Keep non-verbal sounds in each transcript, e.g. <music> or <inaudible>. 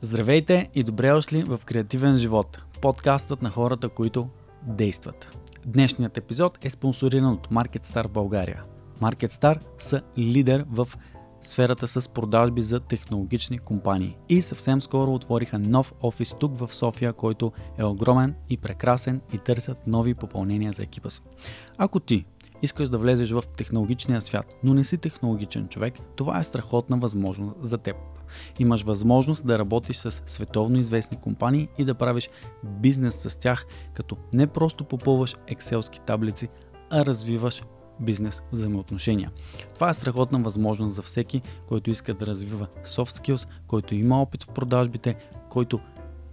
Здравейте и добре дошли в Креативен живот, подкастът на хората, които действат. Днешният епизод е спонсориран от MarketStar България. MarketStar са лидер в сферата с продажби за технологични компании и съвсем скоро отвориха нов офис тук в София, който е огромен и прекрасен и търсят нови попълнения за екипа си. Ако ти искаш да влезеш в технологичния свят, но не си технологичен човек, това е страхотна възможност за теб. Имаш възможност да работиш с световно известни компании и да правиш бизнес с тях, като не просто попълваш екселски таблици, а развиваш бизнес взаимоотношения. Това е страхотна възможност за всеки, който иска да развива soft skills, който има опит в продажбите, който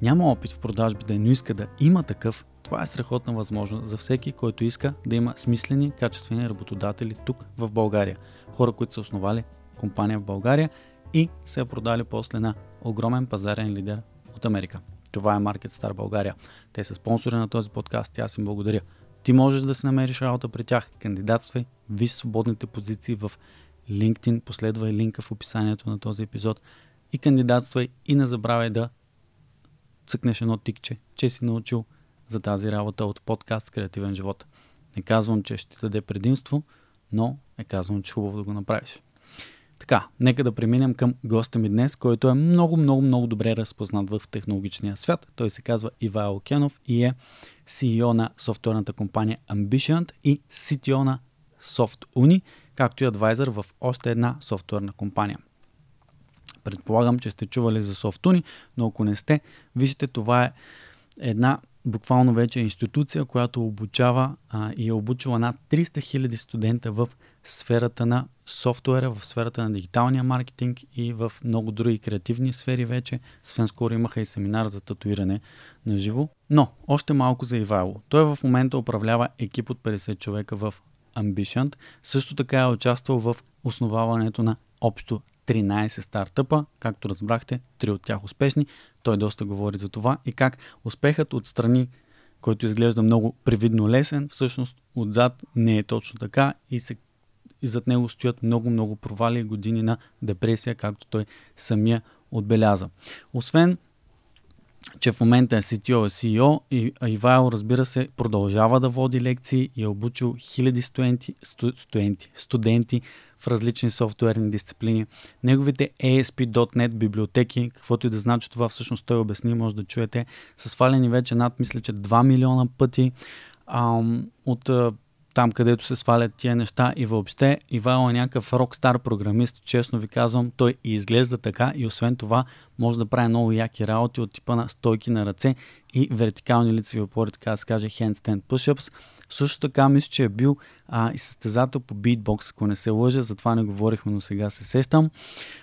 няма опит в продажбите, но иска да има такъв, това е страхотна възможност за всеки, който иска да има смислени, качествени работодатели тук в България. Хора, които са основали компания в България и се е продали после на огромен пазарен лидер от Америка. Това е Market Star България. Те са спонсори на този подкаст и аз им благодаря. Ти можеш да си намериш работа при тях. Кандидатствай, виж свободните позиции в LinkedIn, последвай линка в описанието на този епизод и кандидатствай и не забравяй да цъкнеш едно тикче, че си научил за тази работа от подкаст Креативен живот. Не казвам, че ще ти даде предимство, но е казвам, че е хубаво да го направиш. Така, нека да преминем към госта ми днес, който е много, много, много добре разпознат в технологичния свят. Той се казва Ивайло Кенов и е CEO на софтуерната компания Ambition и CTO на SoftUni, както и адвайзър в още една софтуерна компания. Предполагам, че сте чували за SoftUni, но ако не сте, вижте, това е една буквално вече институция, която обучава а, и е обучила над 300 000 студента в сферата на софтуера, в сферата на дигиталния маркетинг и в много други креативни сфери вече. Свен скоро имаха и семинар за татуиране на живо. Но, още малко за Ивайло. Той в момента управлява екип от 50 човека в Ambition. Също така е участвал в основаването на общо 13 стартъпа, както разбрахте, 3 от тях успешни. Той доста говори за това и как успехът отстрани който изглежда много привидно лесен, всъщност отзад не е точно така и се и зад него стоят много-много провали и години на депресия, както той самия отбеляза. Освен че в момента е CTO е и CEO и Ивайл, разбира се, продължава да води лекции и е обучил хиляди студенти, студенти, студенти в различни софтуерни дисциплини. Неговите ASP.NET библиотеки, каквото и да значи това, всъщност той обясни, може да чуете, са свалени вече над, мисля, че 2 милиона пъти ам, от там, където се свалят тия неща и въобще Ивайло е някакъв рокстар програмист, честно ви казвам, той и изглежда така и освен това може да прави много яки работи от типа на стойки на ръце и вертикални лицеви опори, така да се каже handstand push-ups. Също така мисля, че е бил а, и състезател по битбокс, ако не се лъжа, затова не говорихме, но сега се сещам.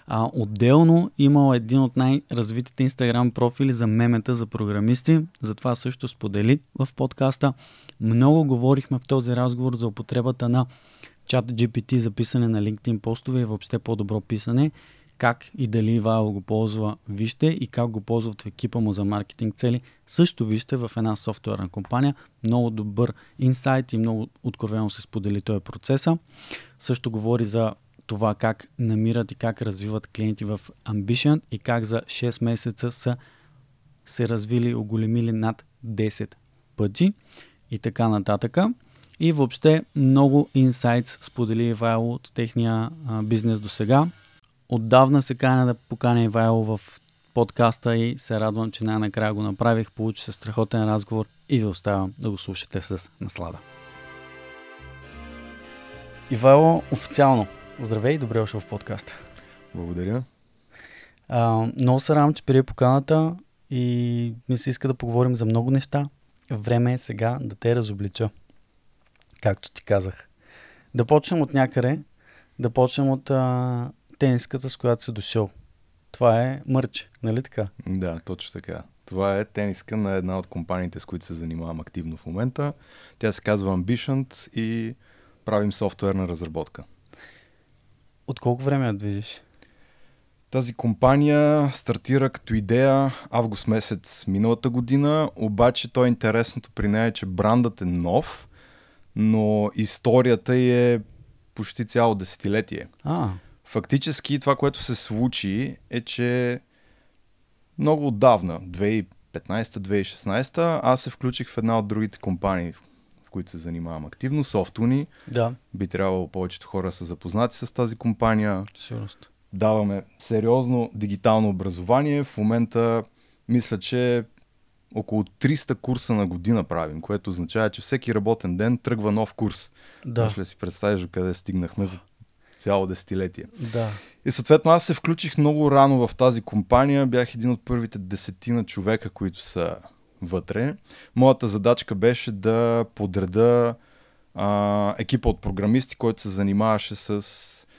А, отделно имал един от най-развитите инстаграм профили за мемета за програмисти, затова също сподели в подкаста. Много говорихме в този разговор за употребата на чат GPT за писане на LinkedIn постове и въобще по-добро писане как и дали Вайло го ползва, вижте и как го ползват в екипа му за маркетинг цели, също вижте в една софтуерна компания. Много добър инсайт и много откровено се сподели този процеса. Също говори за това как намират и как развиват клиенти в Ambition и как за 6 месеца са се развили и оголемили над 10 пъти и така нататък. И въобще много инсайтс сподели Ивайло от техния а, бизнес до сега отдавна се каня да поканя Ивайло в подкаста и се радвам, че най-накрая го направих. Получи се страхотен разговор и ви оставям да го слушате с наслада. Ивайло, официално, здравей и добре дошъл в подкаста. Благодаря. А, много се радвам, че прие поканата и ми се иска да поговорим за много неща. Време е сега да те разоблича, както ти казах. Да почнем от някъде, да почнем от а, тениската, с която си дошъл. Това е мърче, нали така? Да, точно така. Това е тениска на една от компаниите, с които се занимавам активно в момента. Тя се казва Ambition и правим софтуерна разработка. От колко време я движиш? Тази компания стартира като идея август месец миналата година, обаче то е интересното при нея е, че брандът е нов, но историята е почти цяло десетилетие. А. Фактически това, което се случи е, че много отдавна, 2015-2016, аз се включих в една от другите компании, в които се занимавам активно, Softuni. Да. Би трябвало повечето хора са запознати с тази компания. Сигурност. Даваме сериозно дигитално образование. В момента мисля, че около 300 курса на година правим, което означава, че всеки работен ден тръгва нов курс. Да. Може ли си представиш къде стигнахме за цяло десетилетие. Да. И съответно аз се включих много рано в тази компания. Бях един от първите десетина човека, които са вътре. Моята задачка беше да подреда а, екипа от програмисти, който се занимаваше с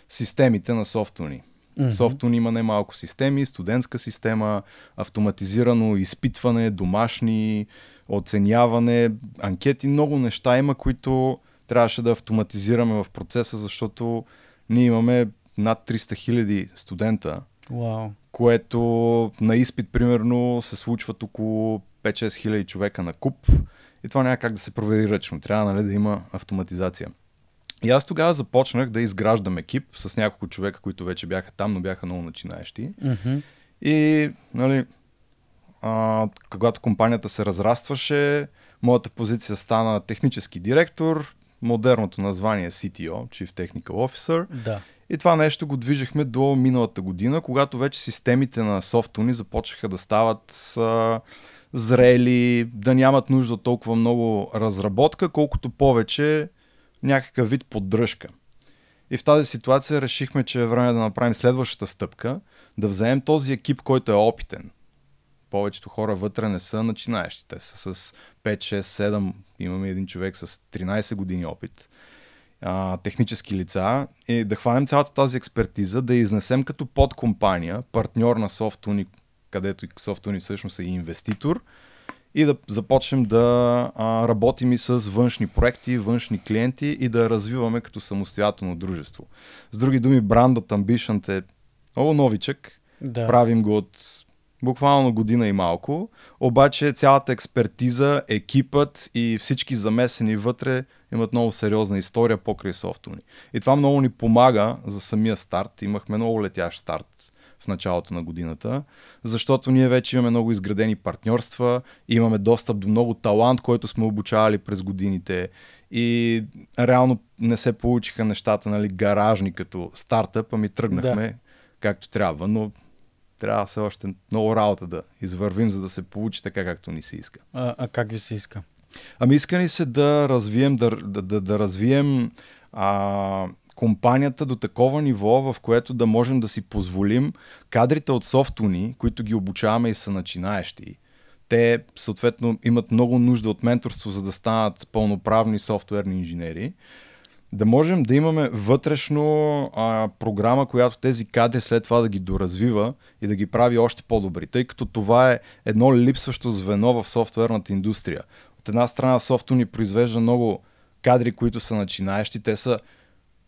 системите на софтуни. Mm-hmm. Софтуни има немалко системи, студентска система, автоматизирано изпитване, домашни, оценяване, анкети, много неща има, които трябваше да автоматизираме в процеса, защото ние имаме над 300 хиляди студента, wow. което на изпит примерно се случват около 5-6 хиляди човека на куп и това няма как да се провери ръчно. Трябва нали, да има автоматизация. И аз тогава започнах да изграждам екип с няколко човека, които вече бяха там, но бяха много начинаещи. Mm-hmm. И, нали, а, когато компанията се разрастваше, моята позиция стана технически директор, модерното название CTO, Chief Technical Officer. Да. И това нещо го движихме до миналата година, когато вече системите на софтуни започнаха да стават а, зрели, да нямат нужда толкова много разработка, колкото повече някакъв вид поддръжка. И в тази ситуация решихме, че е време да направим следващата стъпка, да вземем този екип, който е опитен, повечето хора вътре не са начинаещи. Те са с 5, 6, 7, имаме един човек с 13 години опит, а, технически лица, и да хванем цялата тази експертиза, да изнесем като подкомпания, партньор на Softuni, където и Softuni всъщност е инвеститор, и да започнем да а, работим и с външни проекти, външни клиенти и да развиваме като самостоятелно дружество. С други думи, брандът Ambition е много новичък. Да. Правим го от буквално година и малко, обаче цялата експертиза, екипът и всички замесени вътре имат много сериозна история покрай софтуни. И това много ни помага за самия старт. Имахме много летящ старт в началото на годината, защото ние вече имаме много изградени партньорства, имаме достъп до много талант, който сме обучавали през годините и реално не се получиха нещата нали, гаражни като стартъп, ами тръгнахме да. както трябва, но трябва все още много работа да извървим, за да се получи така, както ни се иска. А, а как ви се иска? Ами иска ни се да развием, да, да, да, да развием а, компанията до такова ниво, в което да можем да си позволим кадрите от софтуни, които ги обучаваме и са начинаещи, те съответно имат много нужда от менторство, за да станат пълноправни софтуерни инженери да можем да имаме вътрешно а, програма, която тези кадри след това да ги доразвива и да ги прави още по-добри, тъй като това е едно липсващо звено в софтуерната индустрия. От една страна софту ни произвежда много кадри, които са начинаещи, те са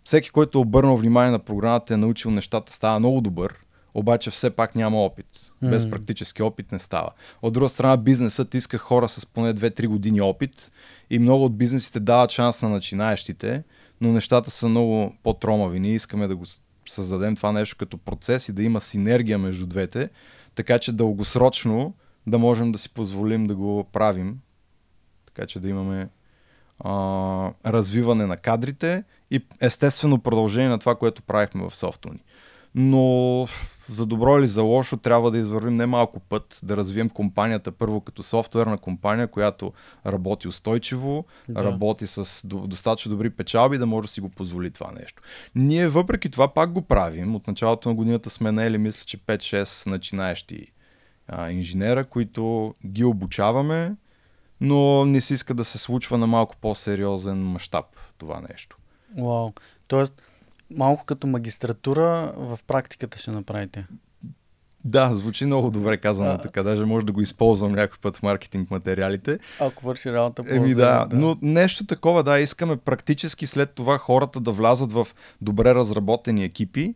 всеки, който е обърнал внимание на програмата е научил нещата, става много добър, обаче все пак няма опит. Без практически опит не става. От друга страна, бизнесът иска хора с поне 2-3 години опит и много от бизнесите дават шанс на начинаещите, но нещата са много по-тромави. Ние искаме да го създадем това нещо като процес и да има синергия между двете, така че дългосрочно да можем да си позволим да го правим, така че да имаме а, развиване на кадрите и естествено продължение на това, което правихме в софтуни. Но за добро или за лошо трябва да извървим немалко път, да развием компанията първо като софтуерна компания, която работи устойчиво, да. работи с достатъчно добри печалби, да може да си го позволи това нещо. Ние въпреки това пак го правим. От началото на годината сме наели, мисля, че 5-6 начинаещи а, инженера, които ги обучаваме, но не се иска да се случва на малко по-сериозен мащаб това нещо. Вау. Тоест, малко като магистратура в практиката ще направите. Да, звучи много добре казано да. така. Даже може да го използвам някой път в маркетинг материалите. Ако върши работа по Еми да, да, но нещо такова, да, искаме практически след това хората да влязат в добре разработени екипи,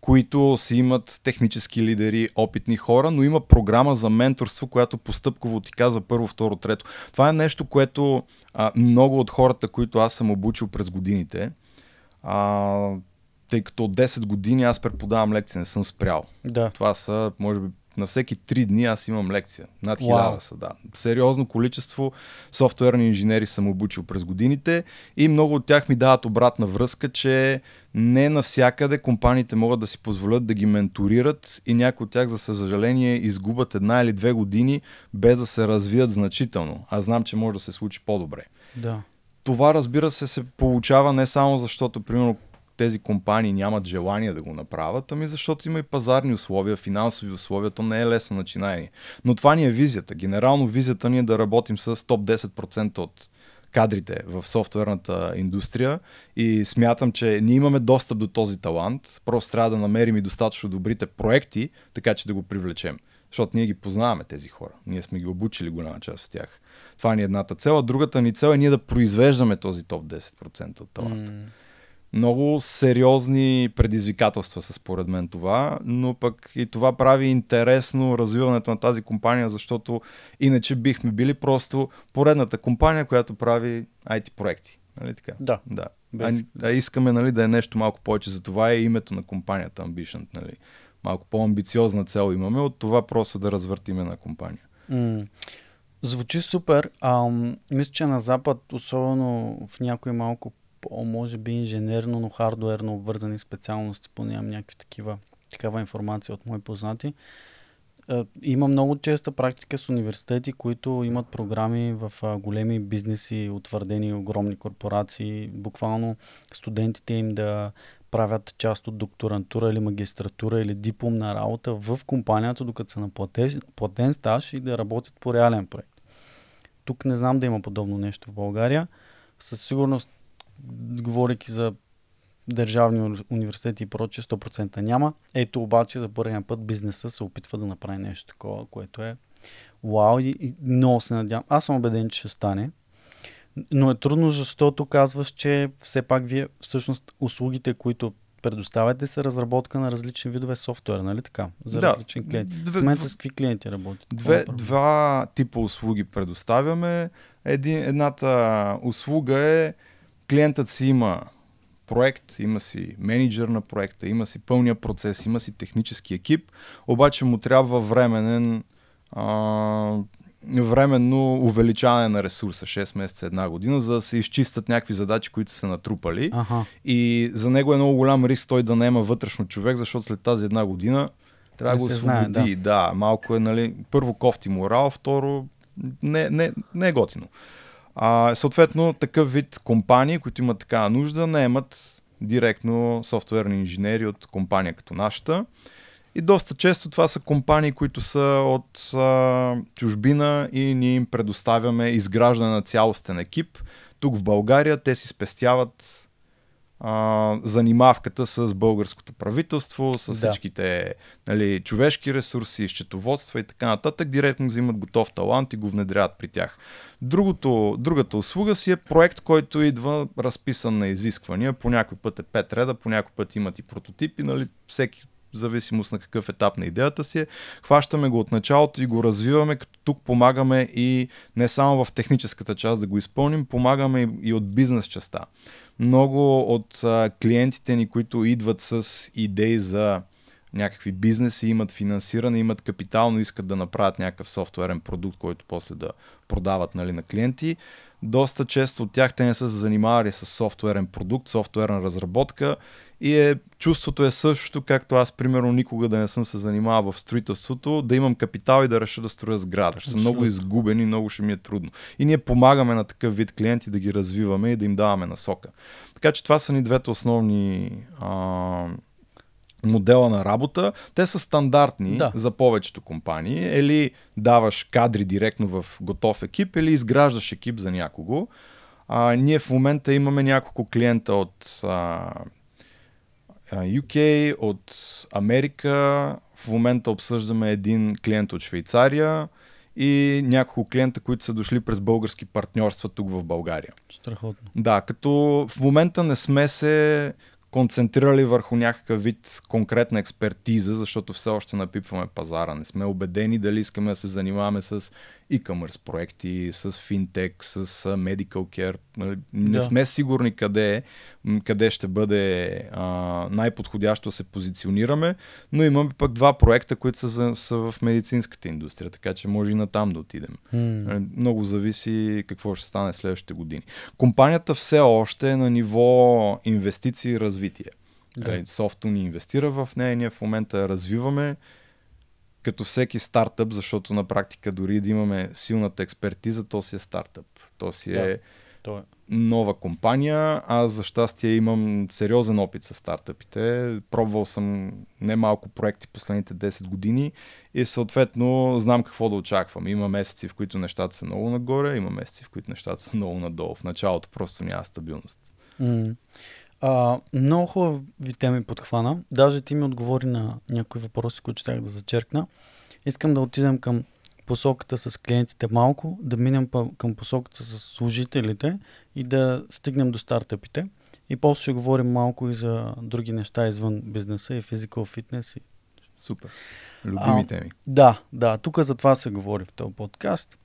които си имат технически лидери, опитни хора, но има програма за менторство, която постъпково ти казва първо, второ, трето. Това е нещо, което а, много от хората, които аз съм обучил през годините, а, тъй като от 10 години аз преподавам лекции, не съм спрял. Да. Това са, може би, на всеки 3 дни аз имам лекция. Над хиляда wow. са, да. Сериозно количество софтуерни инженери съм обучил през годините и много от тях ми дават обратна връзка, че не навсякъде компаниите могат да си позволят да ги менторират и някои от тях, за съжаление, изгубят една или две години без да се развият значително. Аз знам, че може да се случи по-добре. Да. Това, разбира се, се получава не само защото, примерно, тези компании нямат желание да го направят, ами защото има и пазарни условия, финансови условия, то не е лесно начинание. Но това ни е визията. Генерално визията ни е да работим с топ 10% от кадрите в софтуерната индустрия и смятам, че ние имаме достъп до този талант, просто трябва да намерим и достатъчно добрите проекти, така че да го привлечем. Защото ние ги познаваме тези хора. Ние сме ги обучили голяма част от тях. Това ни е едната цел, а другата ни цел е ние да произвеждаме този топ 10% от таланта. Mm много сериозни предизвикателства са според мен това, но пък и това прави интересно развиването на тази компания, защото иначе бихме били просто поредната компания, която прави IT проекти. Нали така? Да. да. А, а искаме нали, да е нещо малко повече. За това е името на компанията Ambition. Нали? Малко по-амбициозна цел имаме от това просто да развъртиме на компания. Mm. Звучи супер. А, мисля, че на Запад, особено в някои малко по-може би инженерно, но хардуерно обвързани специалности, поне имам някакви такива, такава информация от мои познати. Е, има много честа практика с университети, които имат програми в големи бизнеси, утвърдени огромни корпорации. Буквално студентите им да правят част от докторантура или магистратура или дипломна работа в компанията, докато са на платен, платен стаж и да работят по реален проект. Тук не знам да има подобно нещо в България. Със сигурност говоряки за държавни университети и проче, 100% няма. Ето обаче за първия път бизнеса се опитва да направи нещо такова, което е вау и, много се надявам. Аз съм убеден, че ще стане. Но е трудно, защото казваш, че все пак вие всъщност услугите, които предоставяте са разработка на различни видове софтуер, нали така? За да. различни клиенти. Две, в момента с какви клиенти работят? Две, два типа услуги предоставяме. Един, едната услуга е клиентът си има проект, има си менеджер на проекта, има си пълния процес, има си технически екип, обаче му трябва временен а, временно увеличаване на ресурса 6 месеца, една година, за да се изчистят някакви задачи, които са натрупали. Ага. И за него е много голям риск той да наема вътрешно човек, защото след тази една година трябва да го освободи. Да. да, малко е, нали, първо кофти морал, е второ не, не, не е готино. А, съответно, такъв вид компании, които имат такава нужда, наемат директно софтуерни инженери от компания като нашата. И доста често това са компании, които са от а, чужбина и ние им предоставяме изграждане на цялостен екип. Тук в България те си спестяват а, занимавката с българското правителство, с да. всичките нали, човешки ресурси, счетоводства и така нататък, директно взимат готов талант и го внедряват при тях. Другото, другата услуга си е проект, който идва разписан на изисквания. По някой път е пет реда, по някой път имат и прототипи. Нали, всеки в зависимост на какъв етап на идеята си е. Хващаме го от началото и го развиваме, като тук помагаме и не само в техническата част да го изпълним, помагаме и от бизнес частта много от а, клиентите ни, които идват с идеи за някакви бизнеси, имат финансиране, имат капитал, но искат да направят някакъв софтуерен продукт, който после да продават нали, на клиенти, доста често от тях те не са се занимавали с софтуерен продукт, софтуерна разработка и е, чувството е същото, както аз, примерно, никога да не съм се занимавал в строителството, да имам капитал и да реша да строя сграда. Ще съм много изгубен и много ще ми е трудно. И ние помагаме на такъв вид клиенти да ги развиваме и да им даваме насока. Така че това са ни двете основни а, модела на работа, те са стандартни да. за повечето компании. Или даваш кадри директно в готов екип, или изграждаш екип за някого. А, ние в момента имаме няколко клиента от а, UK, от Америка. В момента обсъждаме един клиент от Швейцария и няколко клиента, които са дошли през български партньорства тук в България. Страхотно. Да, като в момента не сме се концентрирали върху някакъв вид конкретна експертиза, защото все още напипваме пазара. Не сме убедени дали искаме да се занимаваме с e към проекти, с финтек, с medical care. Нали? Не да. сме сигурни къде, къде ще бъде а, най-подходящо да се позиционираме, но имаме пък два проекта, които са, за, са в медицинската индустрия, така че може и на там да отидем. Hmm. Много зависи какво ще стане следващите години. Компанията все още е на ниво инвестиции и развитие. Да. Нали, софтуни ни инвестира в нея, ние в момента развиваме като всеки стартъп, защото на практика дори да имаме силната експертиза, то си е стартъп. То си е, да, то е. нова компания. Аз за щастие имам сериозен опит с стартъпите. Пробвал съм немалко проекти последните 10 години и съответно знам какво да очаквам. Има месеци, в които нещата са много нагоре, има месеци, в които нещата са много надолу. В началото просто няма стабилност. Mm. А, много хубави теми подхвана. Даже ти ми отговори на някои въпроси, които ще да зачеркна. Искам да отидем към посоката с клиентите малко, да минем към посоката с служителите и да стигнем до стартъпите. И после ще говорим малко и за други неща извън бизнеса и физикал фитнес. И... Супер. Любимите а, ми. Да, да. Тук за това се говори в този подкаст.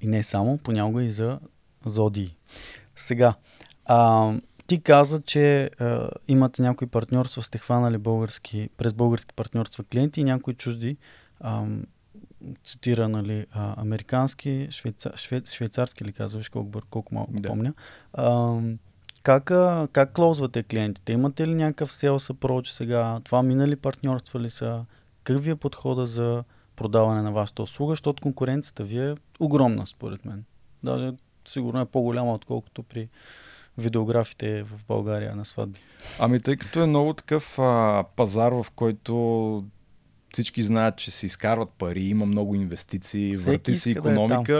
И не само, понякога и за зодии. Сега, а, ти каза, че а, имате някои партньорства, сте хванали български, през български партньорства клиенти и някои чужди, а, цитира, нали, а, американски, швейца, шве, швейцарски ли казваш, колко, колко малко да. помня. А, как, а, как клоузвате клиентите? Имате ли някакъв сел approach сега? Това минали партньорства ли са? Какъв ви е подхода за продаване на вашата услуга, защото конкуренцията ви е огромна, според мен. Даже сигурно е по-голяма, отколкото при видеографите в България на сватби? Ами тъй като е много такъв а, пазар, в който всички знаят, че се изкарват пари, има много инвестиции, Всеки върти се економика.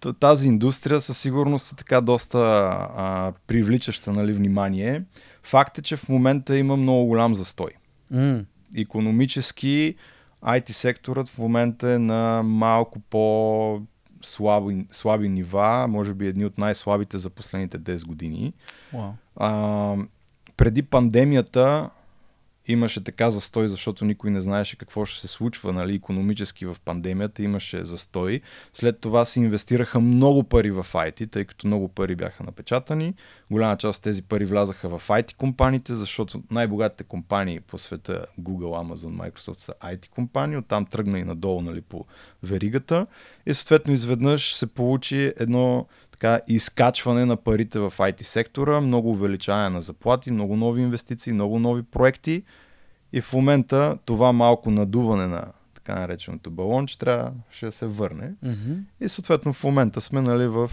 Да е тази индустрия със сигурност е така доста а, привличаща нали, внимание. Факт е, че в момента има много голям застой. Mm. Економически IT секторът в момента е на малко по слаби, слаби нива, може би едни от най-слабите за последните 10 години. Wow. А, преди пандемията Имаше така застой, защото никой не знаеше какво ще се случва нали, економически в пандемията. Имаше застой. След това се инвестираха много пари в IT, тъй като много пари бяха напечатани. Голяма част от тези пари влязаха в IT компаниите, защото най-богатите компании по света, Google, Amazon, Microsoft са IT компании. Оттам тръгна и надолу нали, по веригата. И съответно изведнъж се получи едно така, изкачване на парите в IT сектора, много увеличаване на заплати, много нови инвестиции, много нови проекти. И в момента това малко надуване на така нареченото балонче трябва ще се върне. Mm-hmm. И съответно в момента сме нали, в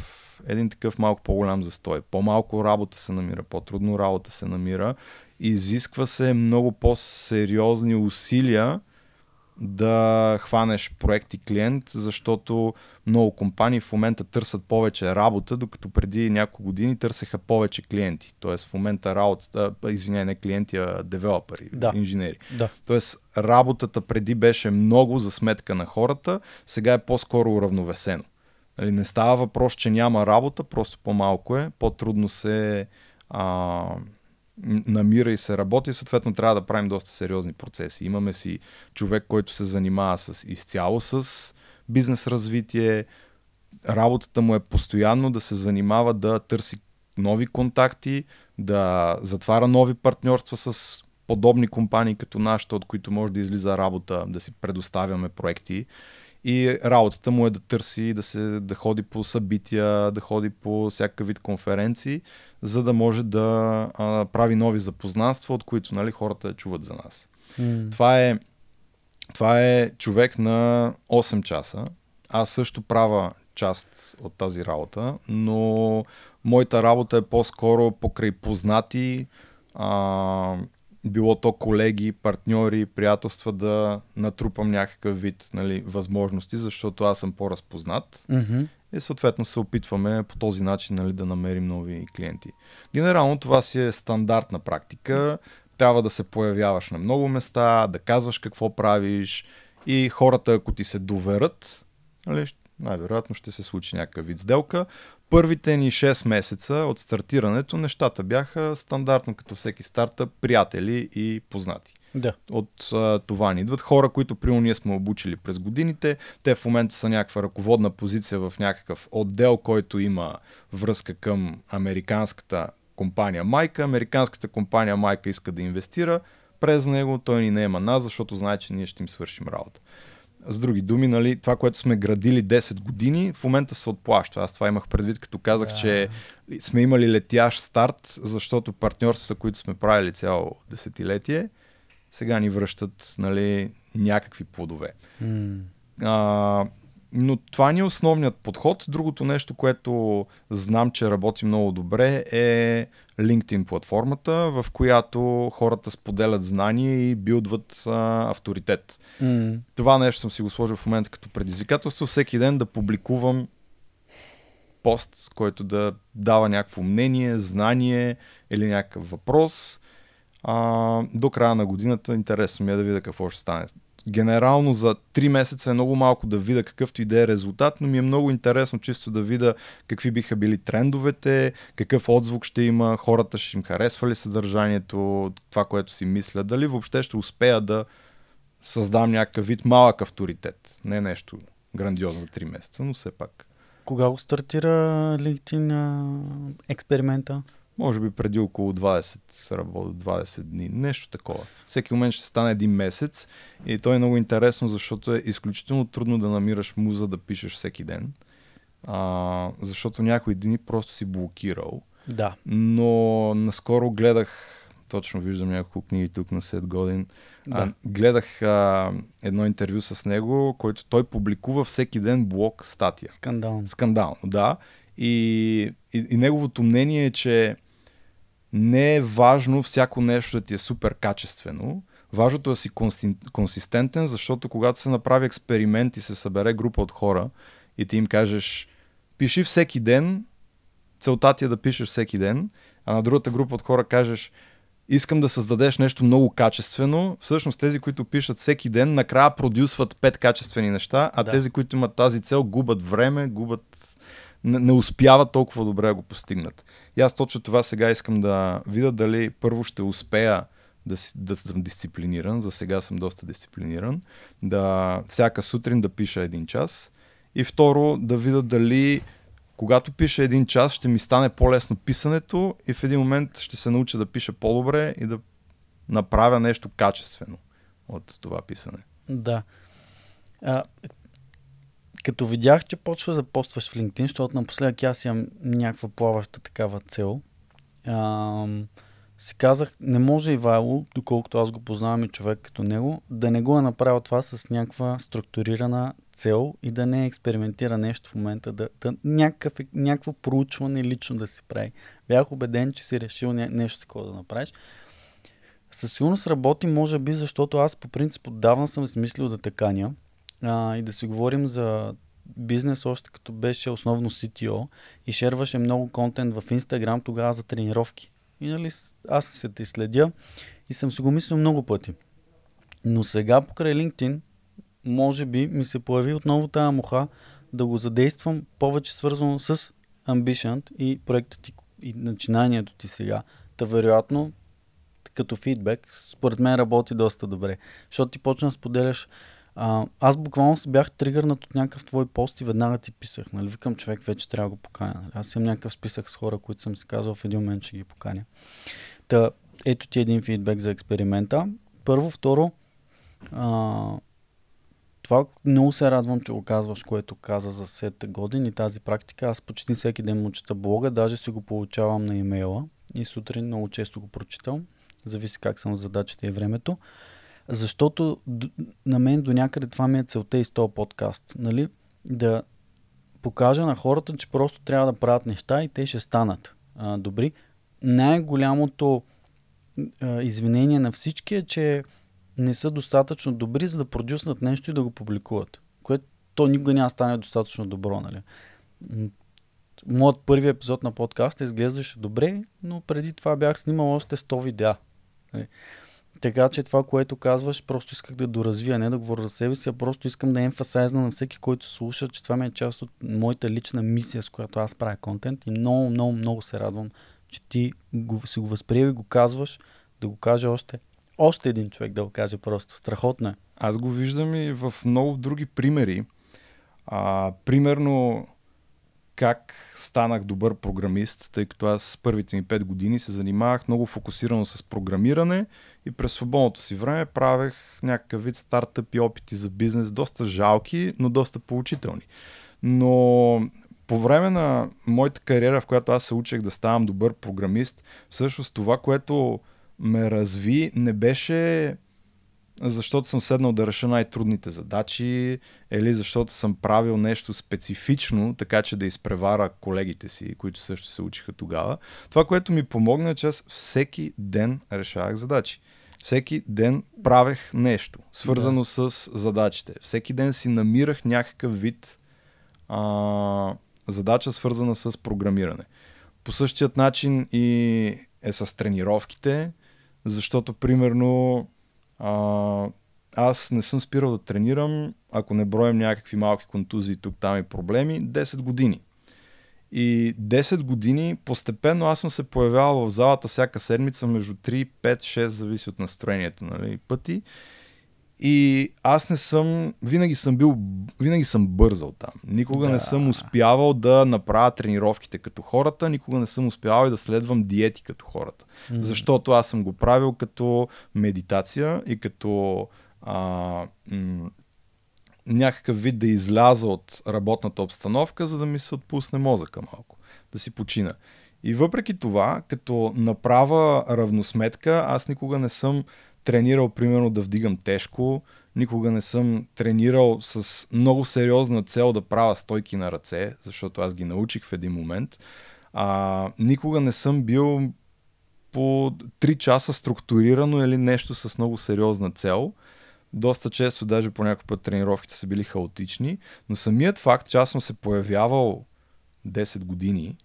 един такъв малко по-голям застой. По-малко работа се намира, по-трудно работа се намира. Изисква се много по-сериозни усилия, да хванеш проект и клиент, защото много компании в момента търсят повече работа, докато преди няколко години търсеха повече клиенти. Тоест в момента работата, извиня, не клиенти, а девелопери, да. инженери. Да. Тоест работата преди беше много за сметка на хората, сега е по-скоро уравновесено. Нали, не става въпрос, че няма работа, просто по-малко е, по-трудно се а, намира и се работи, съответно трябва да правим доста сериозни процеси. Имаме си човек, който се занимава с, изцяло с бизнес развитие, работата му е постоянно да се занимава да търси нови контакти, да затваря нови партньорства с подобни компании като нашата, от които може да излиза работа, да си предоставяме проекти. И работата му е да търси, да, се, да ходи по събития, да ходи по всякакъв вид конференции, за да може да а, прави нови запознанства, от които нали, хората чуват за нас. Mm. Това, е, това е човек на 8 часа. Аз също правя част от тази работа, но моята работа е по-скоро покрай познати, а, било то колеги, партньори, приятелства да натрупам някакъв вид нали, възможности, защото аз съм по-разпознат mm-hmm. И съответно се опитваме по този начин нали, да намерим нови клиенти. Генерално това си е стандартна практика. Трябва да се появяваш на много места, да казваш какво правиш и хората, ако ти се доверят, нали, най-вероятно ще се случи някакъв вид сделка. Първите ни 6 месеца от стартирането нещата бяха стандартно като всеки стартъп, приятели и познати. Да. От а, това ни идват хора, които примерно ние сме обучили през годините. Те в момента са някаква ръководна позиция в някакъв отдел, който има връзка към американската компания Майка. Американската компания Майка иска да инвестира през него, той ни не има е нас, защото знае, че ние ще им свършим работа. С други думи, нали, това, което сме градили 10 години, в момента се отплаща. Аз това имах предвид, като казах, yeah. че сме имали летящ старт, защото партньорствата, които сме правили цяло десетилетие, сега ни връщат нали, някакви плодове. Mm. А, но това ни е основният подход. Другото нещо, което знам, че работи много добре е LinkedIn платформата, в която хората споделят знания и билдват а, авторитет. Mm. Това нещо съм си го сложил в момента като предизвикателство. Всеки ден да публикувам пост, който да дава някакво мнение, знание или някакъв въпрос а, до края на годината интересно ми е да видя какво ще стане. Генерално за 3 месеца е много малко да видя какъвто и да е резултат, но ми е много интересно чисто да видя какви биха били трендовете, какъв отзвук ще има, хората ще им харесва ли съдържанието, това, което си мисля, дали въобще ще успея да създам някакъв вид малък авторитет. Не нещо грандиозно за 3 месеца, но все пак. Кога го стартира LinkedIn а, експеримента? Може би преди около 20, работя 20 дни, нещо такова. Всеки момент ще стане един месец и то е много интересно, защото е изключително трудно да намираш муза да пишеш всеки ден. А, защото някои дни просто си блокирал. Да. Но наскоро гледах, точно виждам няколко книги тук на след Годин, да. а, гледах а, едно интервю с него, който той публикува всеки ден блок статия. Скандално. Скандално, да. И, и, и неговото мнение е, че не е важно всяко нещо да ти е супер качествено. Важното е да си консистентен, защото когато се направи експеримент и се събере група от хора и ти им кажеш пиши всеки ден, целта ти е да пишеш всеки ден, а на другата група от хора кажеш искам да създадеш нещо много качествено, всъщност тези, които пишат всеки ден, накрая продюсват пет качествени неща, а да. тези, които имат тази цел, губят време, губят не, не успяват толкова добре да го постигнат. И аз точно това сега искам да видя дали първо ще успея да, си, да съм дисциплиниран, за сега съм доста дисциплиниран, да всяка сутрин да пиша един час и второ да видя дали когато пиша един час ще ми стане по-лесно писането и в един момент ще се науча да пиша по-добре и да направя нещо качествено от това писане. Да. А, като видях, че почва да постваш в LinkedIn, защото напоследък аз имам някаква плаваща такава цел, а, си казах, не може Ивайло, доколкото аз го познавам и човек като него, да не го е направил това с някаква структурирана цел и да не експериментира нещо в момента, да, да някакъв, някакво проучване лично да си прави. Бях убеден, че си решил нещо такова да направиш. Със сигурност работи, може би, защото аз по принцип отдавна съм смислил да тъканя а, и да си говорим за бизнес, още като беше основно CTO и шерваше много контент в Instagram тогава за тренировки. И нали, аз се те следя и съм си го мислил много пъти. Но сега покрай LinkedIn, може би ми се появи отново тази муха да го задействам повече свързано с Ambition и проекта ти и начинанието ти сега. Та вероятно, като фидбек, според мен работи доста добре. Защото ти почна да споделяш а, аз буквално се бях тригърнат от някакъв твой пост и веднага ти писах. Нали? Викам човек, вече трябва да го поканя. Нали? Аз имам някакъв списък с хора, които съм си казал в един момент, ще ги поканя. Та, ето ти един фидбек за експеримента. Първо, второ, а, това много се радвам, че го казваш, което каза за сет години и тази практика. Аз почти всеки ден му чета блога, даже си го получавам на имейла и сутрин много често го прочитам. Зависи как съм задачите и времето. Защото на мен до някъде това ми е целта и с този подкаст. Нали? Да покажа на хората, че просто трябва да правят неща и те ще станат а, добри. Най-голямото а, извинение на всички е, че не са достатъчно добри, за да продюснат нещо и да го публикуват. Което то никога няма стане достатъчно добро, нали? Моят първи епизод на подкаста изглеждаше добре, но преди това бях снимал още 100 видеа. Нали? Така че това, което казваш, просто исках да доразвия, не да говоря за себе си, а просто искам да емфасайзна на всеки, който слуша, че това ми е част от моята лична мисия, с която аз правя контент и много, много, много се радвам, че ти го, си го възприел и го казваш, да го каже още, още един човек да го каже просто. Страхотно е. Аз го виждам и в много други примери. А, примерно, как станах добър програмист, тъй като аз първите ми 5 години се занимавах много фокусирано с програмиране и през свободното си време правех някакъв вид стартъп и опити за бизнес, доста жалки, но доста поучителни. Но по време на моята кариера, в която аз се учех да ставам добър програмист, всъщност това, което ме разви, не беше защото съм седнал да реша най-трудните задачи или защото съм правил нещо специфично, така че да изпревара колегите си, които също се учиха тогава. Това, което ми помогна, е, че аз всеки ден решавах задачи. Всеки ден правех нещо, свързано да. с задачите. Всеки ден си намирах някакъв вид а, задача, свързана с програмиране. По същият начин и е с тренировките, защото, примерно, а, аз не съм спирал да тренирам, ако не броям някакви малки контузии тук, там и проблеми, 10 години. И 10 години постепенно аз съм се появявал в залата всяка седмица между 3, 5, 6, зависи от настроението, нали, пъти. И аз не съм, винаги съм бил, винаги съм бързал там. Никога да. не съм успявал да направя тренировките като хората, никога не съм успявал и да следвам диети като хората. Mm. Защото аз съм го правил като медитация и като а, м- някакъв вид да изляза от работната обстановка, за да ми се отпусне мозъка малко, да си почина. И въпреки това, като направя равносметка, аз никога не съм тренирал, примерно, да вдигам тежко, никога не съм тренирал с много сериозна цел да правя стойки на ръце, защото аз ги научих в един момент. А, никога не съм бил по 3 часа структурирано или нещо с много сериозна цел – доста често, даже по някой път тренировките са били хаотични, но самият факт, че аз съм се появявал 10 години,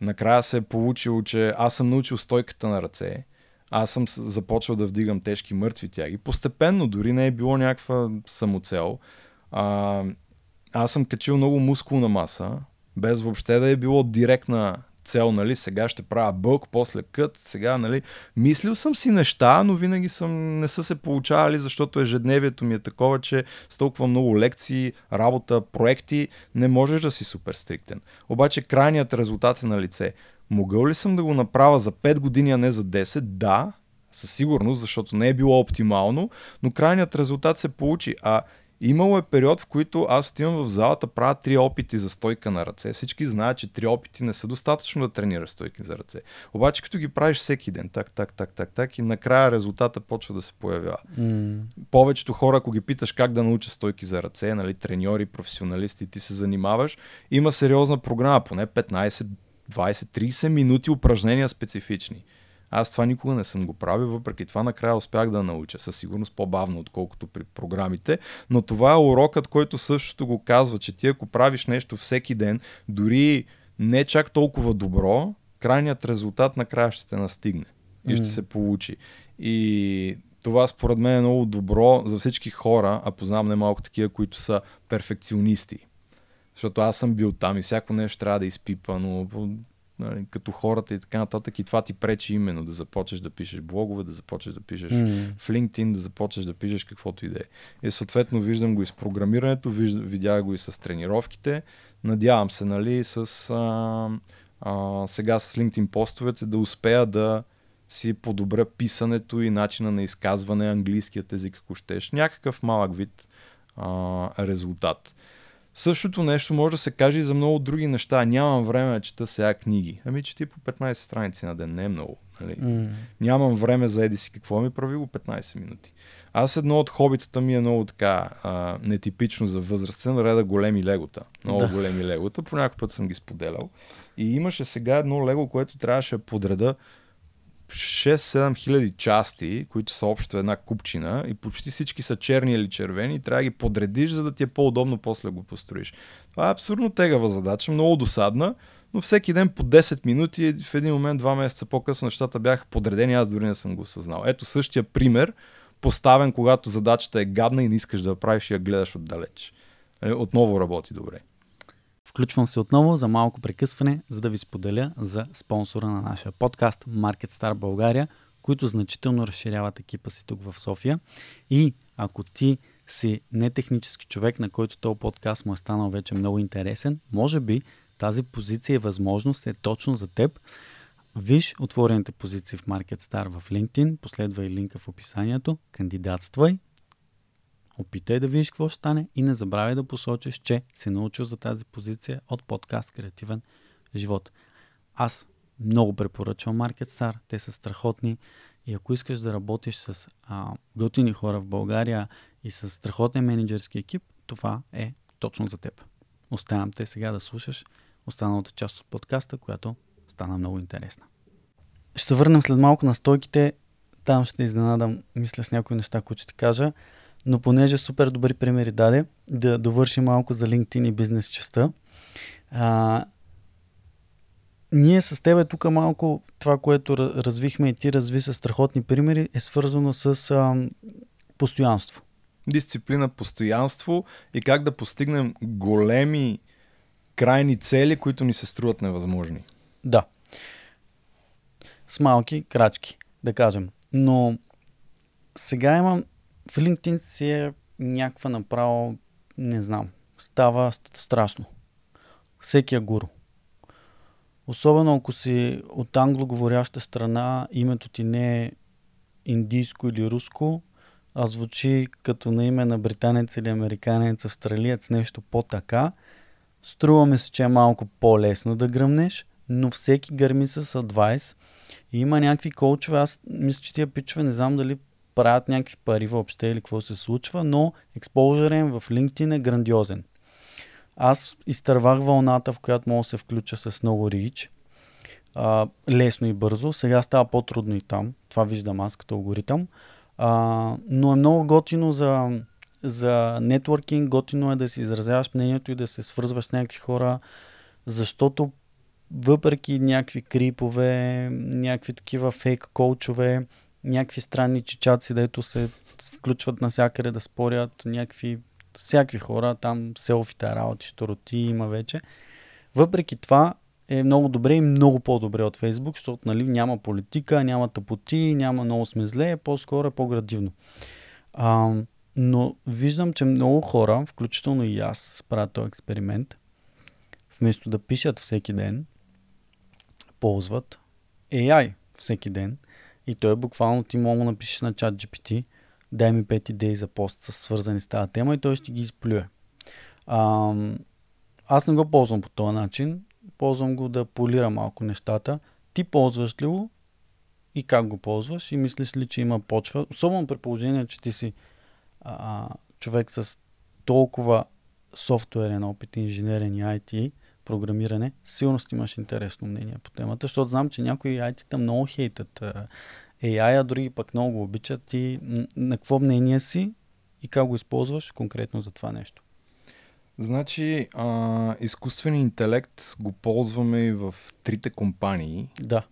накрая се е получило, че аз съм научил стойката на ръце, аз съм започвал да вдигам тежки мъртви тяги. Постепенно, дори не е било някаква самоцел. А, аз съм качил много мускулна маса, без въобще да е било директна цел, нали, сега ще правя бълк, после кът, сега, нали, мислил съм си неща, но винаги съм, не са се получавали, защото ежедневието ми е такова, че с толкова много лекции, работа, проекти, не можеш да си супер стриктен. Обаче крайният резултат е на лице. Могъл ли съм да го направя за 5 години, а не за 10? Да, със сигурност, защото не е било оптимално, но крайният резултат се получи. А Имало е период, в който аз отивам в залата, правя три опити за стойка на ръце. Всички знаят, че три опити не са достатъчно да тренираш стойки за ръце. Обаче като ги правиш всеки ден, так, так, так, так, так и накрая резултата почва да се появява. Mm. Повечето хора, ако ги питаш как да научат стойки за ръце, нали, треньори, професионалисти, ти се занимаваш, има сериозна програма, поне 15 20-30 минути упражнения специфични. Аз това никога не съм го правил, въпреки това накрая успях да науча. Със сигурност по-бавно, отколкото при програмите. Но това е урокът, който същото го казва, че ти ако правиш нещо всеки ден, дори не чак толкова добро, крайният резултат накрая ще те настигне и ще mm. се получи. И това според мен е много добро за всички хора, а познавам немалко такива, които са перфекционисти. Защото аз съм бил там и всяко нещо трябва да е изпипано, нали, като хората и така нататък. И това ти пречи именно да започнеш да пишеш блогове, да започнеш да пишеш mm. в LinkedIn, да започнеш да пишеш каквото и да е. И съответно виждам го и с програмирането, видях го и с тренировките. Надявам се, нали, с а, а, сега с LinkedIn постовете да успея да си подобря писането и начина на изказване, английският език, ако щеш. Някакъв малък вид а, резултат. Същото нещо може да се каже и за много други неща. Нямам време да чета сега книги. Ами чети по 15 страници на ден, не е много. Нали? Mm. Нямам време за еди си какво ми прави го 15 минути. Аз едно от хобитата ми е много така а, нетипично за възрастен, реда големи легота. Много да. големи легота, Понякога път съм ги споделял. И имаше сега едно лего, което трябваше да подреда 6-7 хиляди части, които са общо една купчина и почти всички са черни или червени и трябва да ги подредиш, за да ти е по-удобно после го построиш. Това е абсурдно тегава задача, много досадна, но всеки ден по 10 минути в един момент, два месеца по-късно нещата бяха подредени, аз дори не съм го осъзнал. Ето същия пример, поставен когато задачата е гадна и не искаш да я правиш и я гледаш отдалеч. Нали, отново работи добре. Включвам се отново за малко прекъсване, за да ви споделя за спонсора на нашия подкаст Market Star България, които значително разширяват екипа си тук в София. И ако ти си нетехнически човек, на който този подкаст му е станал вече много интересен, може би тази позиция и възможност е точно за теб. Виж отворените позиции в MarketStar в LinkedIn, последвай линка в описанието, кандидатствай Опитай да видиш какво ще стане и не забравяй да посочиш, че се научил за тази позиция от подкаст Креативен живот. Аз много препоръчвам MarketStar, те са страхотни и ако искаш да работиш с а, готини хора в България и с страхотен менеджерски екип, това е точно за теб. Оставям те сега да слушаш останалата част от подкаста, която стана много интересна. Ще върнем след малко на стойките. Там ще изненадам, мисля, с някои неща, които ще ти кажа но понеже супер добри примери даде, да довърши малко за LinkedIn и бизнес частта. А, ние с тебе тук малко това, което развихме и ти разви с страхотни примери, е свързано с а, постоянство. Дисциплина, постоянство и как да постигнем големи крайни цели, които ни се струват невъзможни. Да. С малки крачки, да кажем. Но сега имам в LinkedIn си е някаква направо, не знам, става страшно. Всеки е гуру. Особено ако си от англоговоряща страна, името ти не е индийско или руско, а звучи като на име на британец или американец, австралиец, нещо по-така, струва ми се, че е малко по-лесно да гръмнеш, но всеки гърми с адвайс. И има някакви коучове, аз мисля, че тия пичове, не знам дали правят някакви пари въобще или какво се случва, но експолжерен им в LinkedIn е грандиозен. Аз изтървах вълната, в която мога да се включа с много рич, а, лесно и бързо. Сега става по-трудно и там. Това виждам аз като алгоритъм. А, но е много готино за, за нетворкинг, готино е да си изразяваш мнението и да се свързваш с някакви хора, защото въпреки някакви крипове, някакви такива фейк колчове, някакви странни чичаци, дето се включват навсякъде да спорят, някакви, всякакви хора, там селфите работи, щуроти има вече. Въпреки това е много добре и много по-добре от Фейсбук, защото нали, няма политика, няма тъпоти, няма много сме зле, е по-скоро е по-градивно. А, но виждам, че много хора, включително и аз, правят този експеримент, вместо да пишат всеки ден, ползват AI всеки ден – и той буквално ти мога му напишеш на чат GPT, дай ми 5 идеи за пост, са свързани с тази тема и той ще ги изплюе. А, аз не го ползвам по този начин. Ползвам го да полира малко нещата. Ти ползваш ли го и как го ползваш и мислиш ли, че има почва? Особено при положение, че ти си а, човек с толкова софтуерен опит, инженерен и IT, програмиране, сигурно имаш интересно мнение по темата, защото знам, че някои IT-та много хейтат AI, а други пък много го обичат и на какво мнение си и как го използваш конкретно за това нещо? Значи, а, изкуствен интелект го ползваме и в трите компании. Да.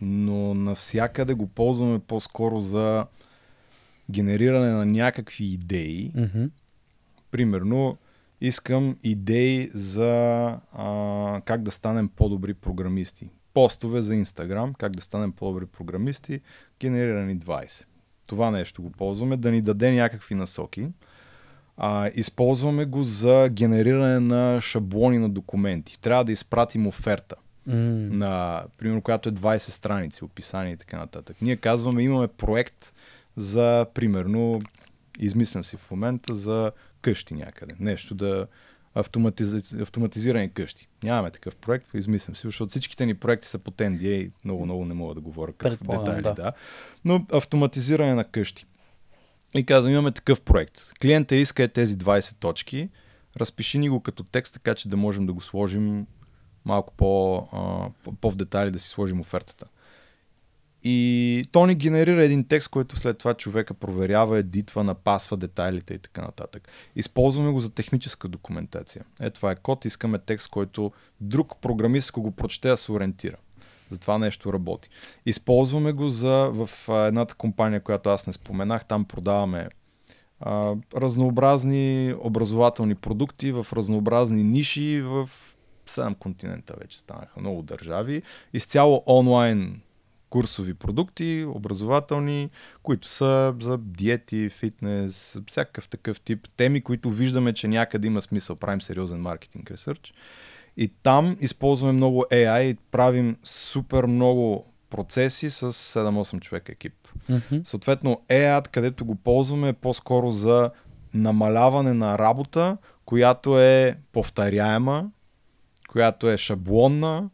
Но навсякъде го ползваме по-скоро за генериране на някакви идеи. Mm-hmm. Примерно, Искам идеи за а, как да станем по-добри програмисти. Постове за Instagram, как да станем по-добри програмисти, генерирани 20. Това нещо го ползваме, да ни даде някакви насоки. А, използваме го за генериране на шаблони на документи. Трябва да изпратим оферта. Mm. На, примерно, която е 20 страници, описание и така нататък. Ние казваме, имаме проект за, примерно, измислям си в момента, за къщи някъде. Нещо да автоматизи... автоматизирани къщи. Нямаме такъв проект, измислям си, защото всичките ни проекти са по NDA и много-много не мога да говоря как детайли. Да. да. Но автоматизиране на къщи. И казвам, имаме такъв проект. Клиента иска е тези 20 точки. Разпиши ни го като текст, така че да можем да го сложим малко по, по-в детайли да си сложим офертата. И то ни генерира един текст, който след това човека проверява, едитва, напасва детайлите и така нататък. Използваме го за техническа документация. Е, това е код, искаме текст, който друг програмист, ако го прочете, да се ориентира. За това нещо работи. Използваме го за, в едната компания, която аз не споменах, там продаваме а, разнообразни образователни продукти в разнообразни ниши в 7 континента вече станаха много държави. Изцяло онлайн курсови продукти, образователни, които са за диети, фитнес, всякакъв такъв тип теми, които виждаме, че някъде има смисъл. Правим сериозен маркетинг ресърч. И там използваме много AI и правим супер много процеси с 7-8 човека екип. Mm-hmm. Съответно, AI, където го ползваме, е по-скоро за намаляване на работа, която е повторяема, която е шаблонна,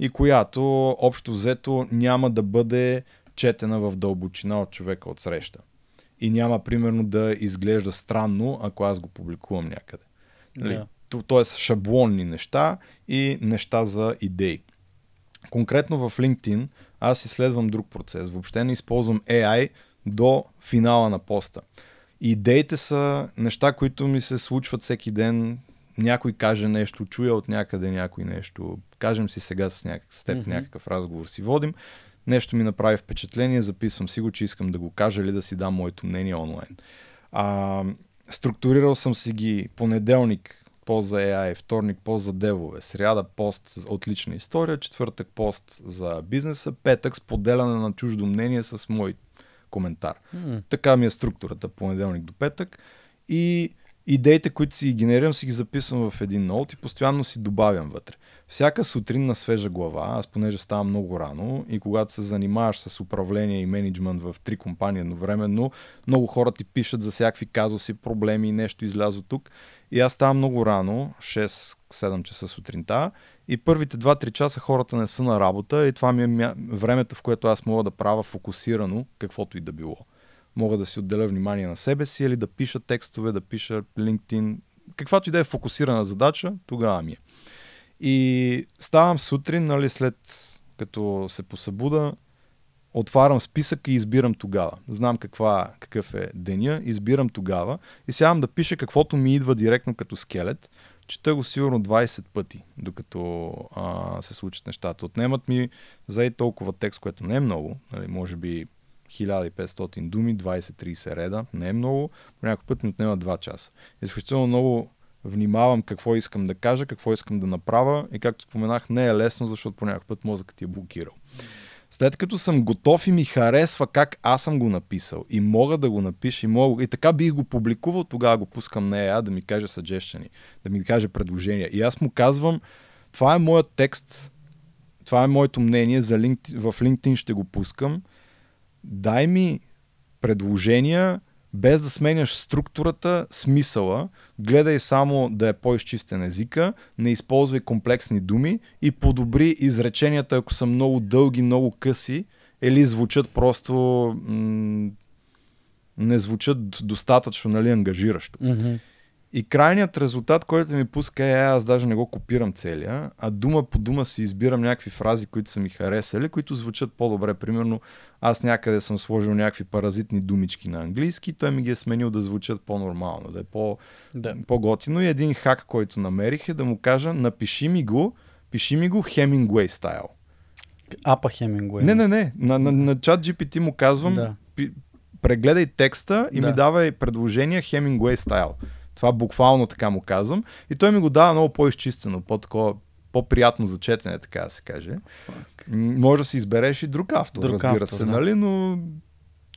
и която общо взето няма да бъде четена в дълбочина от човека от среща. И няма примерно да изглежда странно, ако аз го публикувам някъде. Нали? Да. Тоест шаблонни неща и неща за идеи. Конкретно в LinkedIn аз изследвам друг процес. Въобще не използвам AI до финала на поста. Идеите са неща, които ми се случват всеки ден някой каже нещо, чуя от някъде някой нещо, кажем си сега с, няк... с теб mm-hmm. някакъв разговор си водим, нещо ми направи впечатление, записвам си го, че искам да го кажа или да си дам моето мнение онлайн. А, структурирал съм си ги понеделник пост за AI, вторник пост за девове, сряда пост за отлична история, четвъртък пост за бизнеса, петък споделяне на чуждо мнение с мой коментар. Mm. Така ми е структурата, понеделник до петък. И идеите, които си генерирам, си ги записвам в един ноут и постоянно си добавям вътре. Всяка сутрин на свежа глава, аз понеже ставам много рано и когато се занимаваш с управление и менеджмент в три компании едновременно, много хора ти пишат за всякакви казуси, проблеми и нещо излязо тук. И аз ставам много рано, 6-7 часа сутринта и първите 2-3 часа хората не са на работа и това ми е времето, в което аз мога да правя фокусирано каквото и да било мога да си отделя внимание на себе си или да пиша текстове, да пиша LinkedIn, каквато и да е фокусирана задача, тогава ми е. И ставам сутрин, нали, след като се посъбуда, отварям списък и избирам тогава. Знам каква, какъв е деня, избирам тогава и сядам да пиша каквото ми идва директно като скелет. Чета го сигурно 20 пъти, докато а, се случат нещата. Отнемат ми за и толкова текст, което не е много, нали, може би 1500 думи, 20-30 реда, не е много, по някой път ми отнема 2 часа. Изключително много внимавам какво искам да кажа, какво искам да направя и както споменах, не е лесно, защото по някакъв път мозъкът ти е блокирал. След като съм готов и ми харесва как аз съм го написал и мога да го напиша и, мога... и така бих го публикувал, тогава го пускам на ЕА да ми каже съджещани, да ми каже предложения. И аз му казвам, това е моят текст, това е моето мнение, за LinkedIn, в LinkedIn ще го пускам, дай ми предложения, без да сменяш структурата, смисъла, гледай само да е по-изчистен езика, не използвай комплексни думи и подобри изреченията, ако са много дълги, много къси или звучат просто м- не звучат достатъчно нали, ангажиращо. Mm-hmm. И крайният резултат, който ми пуска е, аз даже не го копирам целия, а дума по дума си избирам някакви фрази, които са ми харесали, които звучат по-добре. Примерно, аз някъде съм сложил някакви паразитни думички на английски, той ми ги е сменил да звучат по-нормално, да е по- да. по-готино. И един хак, който намерих е да му кажа, напиши ми го, пиши ми го Хемингуей стайл. Апа Хемингуей. Не, не, не. На, на, на чат GPT му казвам, да. пи, прегледай текста и да. ми давай предложения Хемингуей стайл. Това буквално така му казвам. И той ми го дава много по-изчистено, по приятно за четене, така да се каже. Fuck. Може да си избереш и друг автор, друг разбира автор, се, да. нали, но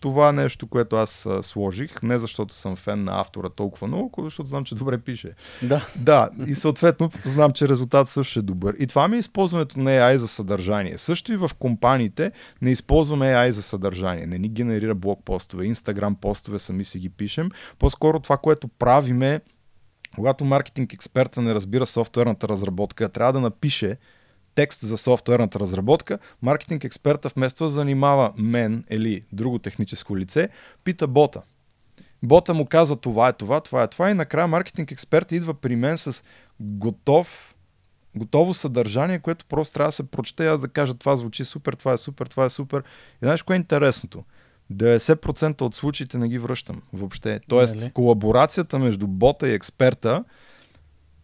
това нещо, което аз а, сложих, не защото съм фен на автора толкова много, защото знам, че добре пише. Да. Да, и съответно знам, че резултат също е добър. И това ми е използването на AI за съдържание. Също и в компаниите не използваме AI за съдържание. Не ни генерира блокпостове, инстаграм постове, сами си ги пишем. По-скоро това, което правиме, когато маркетинг експерта не разбира софтуерната разработка, трябва да напише текст за софтуерната разработка, маркетинг експерта вместо да занимава мен или друго техническо лице, пита бота. Бота му казва това е това, това е това и накрая маркетинг експерт идва при мен с готов, готово съдържание, което просто трябва да се прочете и аз да кажа това звучи супер, това е супер, това е супер. И знаеш кое е интересното? 90% от случаите не ги връщам въобще. Тоест, нали? колаборацията между бота и експерта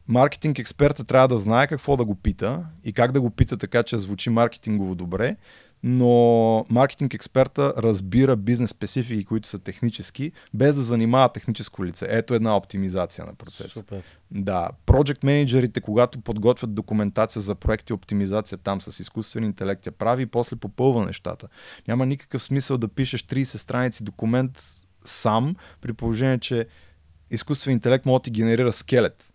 маркетинг експерта трябва да знае какво да го пита и как да го пита така, че звучи маркетингово добре, но маркетинг експерта разбира бизнес специфики, които са технически, без да занимава техническо лице. Ето една оптимизация на процеса. Супер. Да, project менеджерите, когато подготвят документация за проекти, оптимизация там с изкуствен интелект я прави и после попълва нещата. Няма никакъв смисъл да пишеш 30 страници документ сам, при положение, че изкуствен интелект може да ти генерира скелет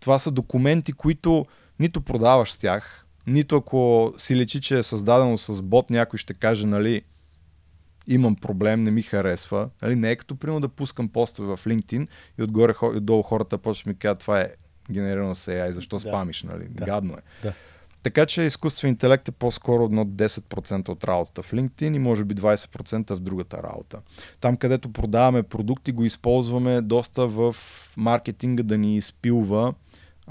това са документи, които нито продаваш с тях, нито ако си лечи, че е създадено с бот, някой ще каже, нали, имам проблем, не ми харесва. Нали, не е като примерно да пускам постове в LinkedIn и отгоре, отдолу хората почват ми казват, това е генерирано с AI, защо да. спамиш, нали? Да. Гадно е. Да. Така че изкуственият интелект е по-скоро едно 10% от работата в LinkedIn и може би 20% в другата работа. Там, където продаваме продукти, го използваме доста в маркетинга да ни изпилва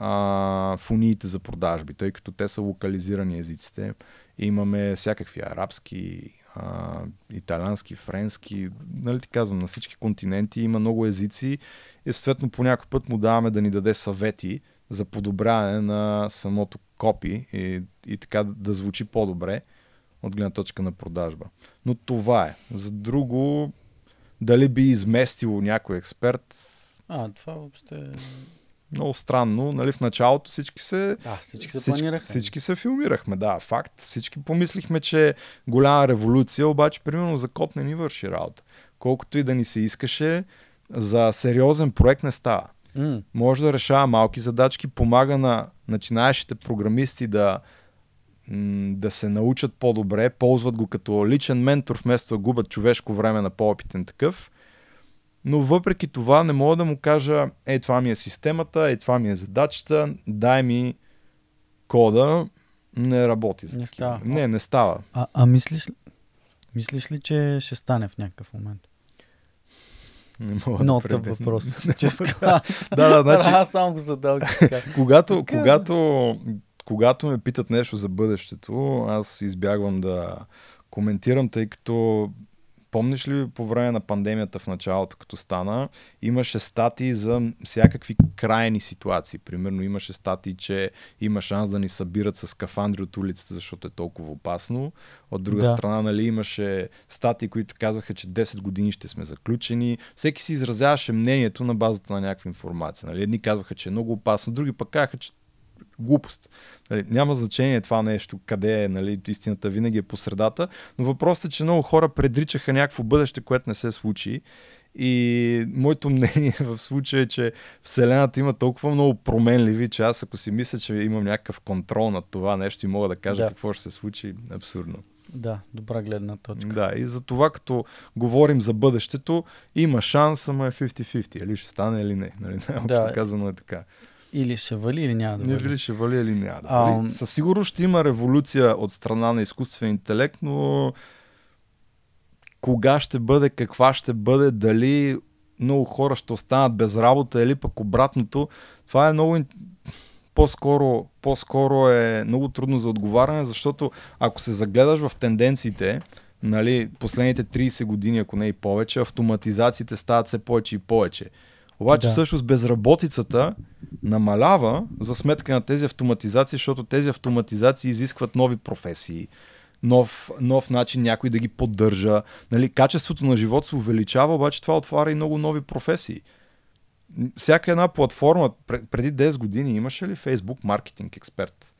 а, фуниите за продажби, тъй като те са локализирани езиците. Имаме всякакви арабски, а, италянски, френски, нали ти казвам, на всички континенти има много езици и съответно по някой път му даваме да ни даде съвети за подобряване на самото копи и, и така да звучи по-добре от гледна точка на продажба. Но това е. За друго, дали би изместило някой експерт? А, това въобще много странно, нали, в началото всички се... Да, всички се всички, планирахме. Всички се филмирахме, да, факт. Всички помислихме, че голяма революция, обаче, примерно, за кот не ни върши работа. Колкото и да ни се искаше, за сериозен проект не става. Mm. Може да решава малки задачки, помага на начинаещите програмисти да, да се научат по-добре, ползват го като личен ментор, вместо да губят човешко време на по-опитен такъв но въпреки това не мога да му кажа, е това ми е системата, е това ми е задачата, дай ми кода, не работи. За не, такива. става. не, не става. А, а мислиш, мислиш ли, че ще стане в някакъв момент? Не мога да тъп въпрос. <laughs> Честно. да, да, значи... Аз само го задал. <laughs> когато, когато, когато ме питат нещо за бъдещето, аз избягвам да коментирам, тъй като Помниш ли по време на пандемията в началото, като стана, имаше статии за всякакви крайни ситуации. Примерно имаше статии, че има шанс да ни събират с кафандри от улицата, защото е толкова опасно. От друга да. страна, нали, имаше статии, които казваха, че 10 години ще сме заключени. Всеки си изразяваше мнението на базата на някаква информация. Нали. Едни казваха, че е много опасно, други пък казаха, че глупост. Нали, няма значение това нещо, къде е, нали, истината винаги е по средата, но въпросът е, че много хора предричаха някакво бъдеще, което не се случи. И моето мнение <laughs> в случая е, че Вселената има толкова много променливи, че аз ако си мисля, че имам някакъв контрол над това нещо и мога да кажа да. какво ще се случи, абсурдно. Да, добра гледна точка. Да, и за това като говорим за бъдещето, има шанс, ама е 50-50. Или ще стане или не. Нали? Общо да. казано е така или ще вали, или няма да вали. Или ще вали, или няма да вали. А, Със сигурност ще има революция от страна на изкуствен интелект, но кога ще бъде, каква ще бъде, дали много хора ще останат без работа или пък обратното. Това е много по-скоро, по-скоро е много трудно за отговаряне, защото ако се загледаш в тенденциите, нали, последните 30 години, ако не и повече, автоматизациите стават все повече и повече. Обаче да. всъщност безработицата намалява за сметка на тези автоматизации, защото тези автоматизации изискват нови професии, нов, нов начин някой да ги поддържа. Нали, качеството на живот се увеличава, обаче това отваря и много нови професии. Всяка една платформа, преди 10 години имаше ли Facebook маркетинг експерт?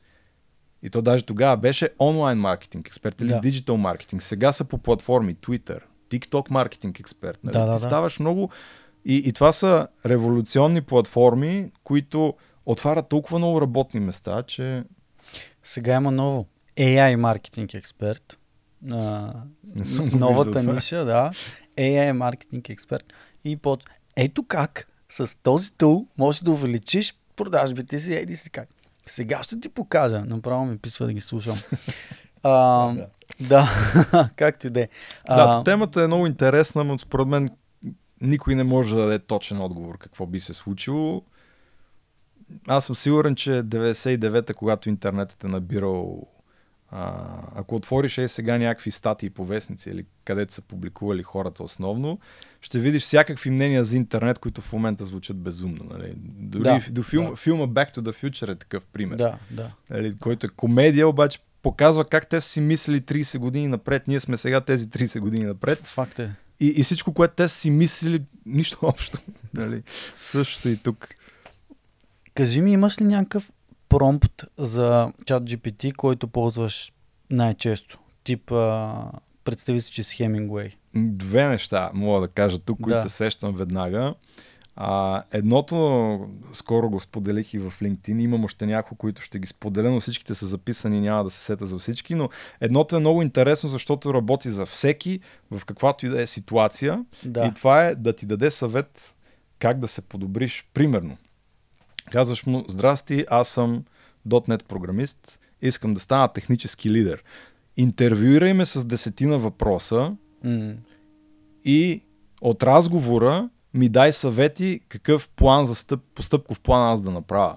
И то даже тогава беше онлайн маркетинг експерт или да. диджитал маркетинг. Сега са по платформи Twitter, TikTok маркетинг експерт. Нали? Да, да, Ти ставаш да. много и, и това са революционни платформи, които отварят толкова много работни места, че... Сега има ново. AI маркетинг експерт. А, Не съм новата ниша, да. AI маркетинг експерт. И под... Ето как с този тул можеш да увеличиш продажбите си, еди си как. Сега ще ти покажа. Направо ми писва да ги слушам. А, да, как ти де. Да, темата е много интересна, но според мен никой не може да даде точен отговор какво би се случило. Аз съм сигурен, че 99-та, когато интернетът е набирал а, ако отвориш е сега някакви статии по вестници или където са публикували хората основно, ще видиш всякакви мнения за интернет, които в момента звучат безумно. Нали? Дори да, до филм, да. филма Back to the Future е такъв пример. Да, да. Нали? Който е комедия, обаче показва как те си мислили 30 години напред. Ние сме сега тези 30 години напред. Факт е. И, и всичко, което те си мислили, <laughs> нищо общо. Нали? Също и тук. Кажи ми, имаш ли някакъв промпт за чат GPT, който ползваш най-често? Тип, а, представи си, че с Хемингуей. Две неща мога да кажа тук, да. които се сещам веднага. А, едното, скоро го споделих и в LinkedIn, имам още някои, които ще ги споделя, но всичките са записани, няма да се сета за всички, но едното е много интересно, защото работи за всеки, в каквато и да е ситуация. Да. И това е да ти даде съвет как да се подобриш, примерно. Казваш му, здрасти, аз съм .NET програмист, искам да стана технически лидер. Интервюирай ме с десетина въпроса mm. и от разговора ми дай съвети какъв план за стъп, постъпков план аз да направя.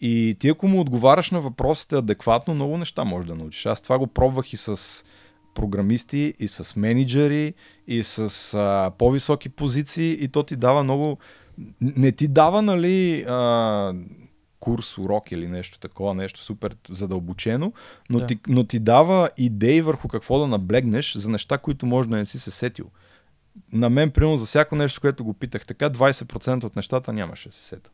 И ти ако му отговаряш на въпросите адекватно, много неща може да научиш. Аз това го пробвах и с програмисти, и с менеджери, и с а, по-високи позиции, и то ти дава много. Не ти дава, нали, а, курс, урок или нещо такова, нещо супер задълбочено, но, да. ти, но ти дава идеи върху какво да наблегнеш за неща, които може да не си се сетил на мен, примерно, за всяко нещо, което го питах така, 20% от нещата нямаше се сета.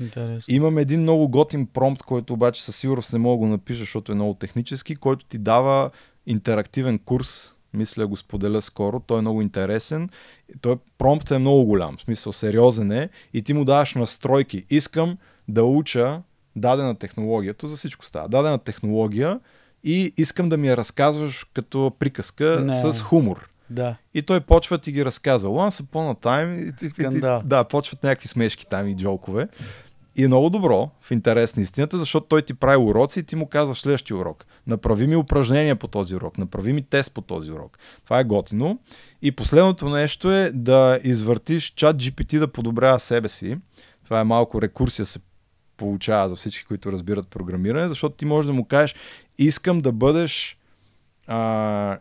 Интересно. Имам един много готин промпт, който обаче със сигурност не мога да го напиша, защото е много технически, който ти дава интерактивен курс, мисля го споделя скоро, той е много интересен. Той промпт е много голям, в смисъл сериозен е и ти му даваш настройки. Искам да уча дадена технологията, за всичко става, дадена технология и искам да ми я разказваш като приказка не. с хумор. Да. И той почва и ги разказва. Once upon a time. Скандал. И, да, почват някакви смешки там и джокове. И е много добро, в интерес на истината, защото той ти прави уроци и ти му казваш следващия урок. Направи ми упражнения по този урок, направи ми тест по този урок. Това е готино. И последното нещо е да извъртиш чат GPT да подобрява себе си. Това е малко рекурсия се получава за всички, които разбират програмиране, защото ти можеш да му кажеш, искам да бъдеш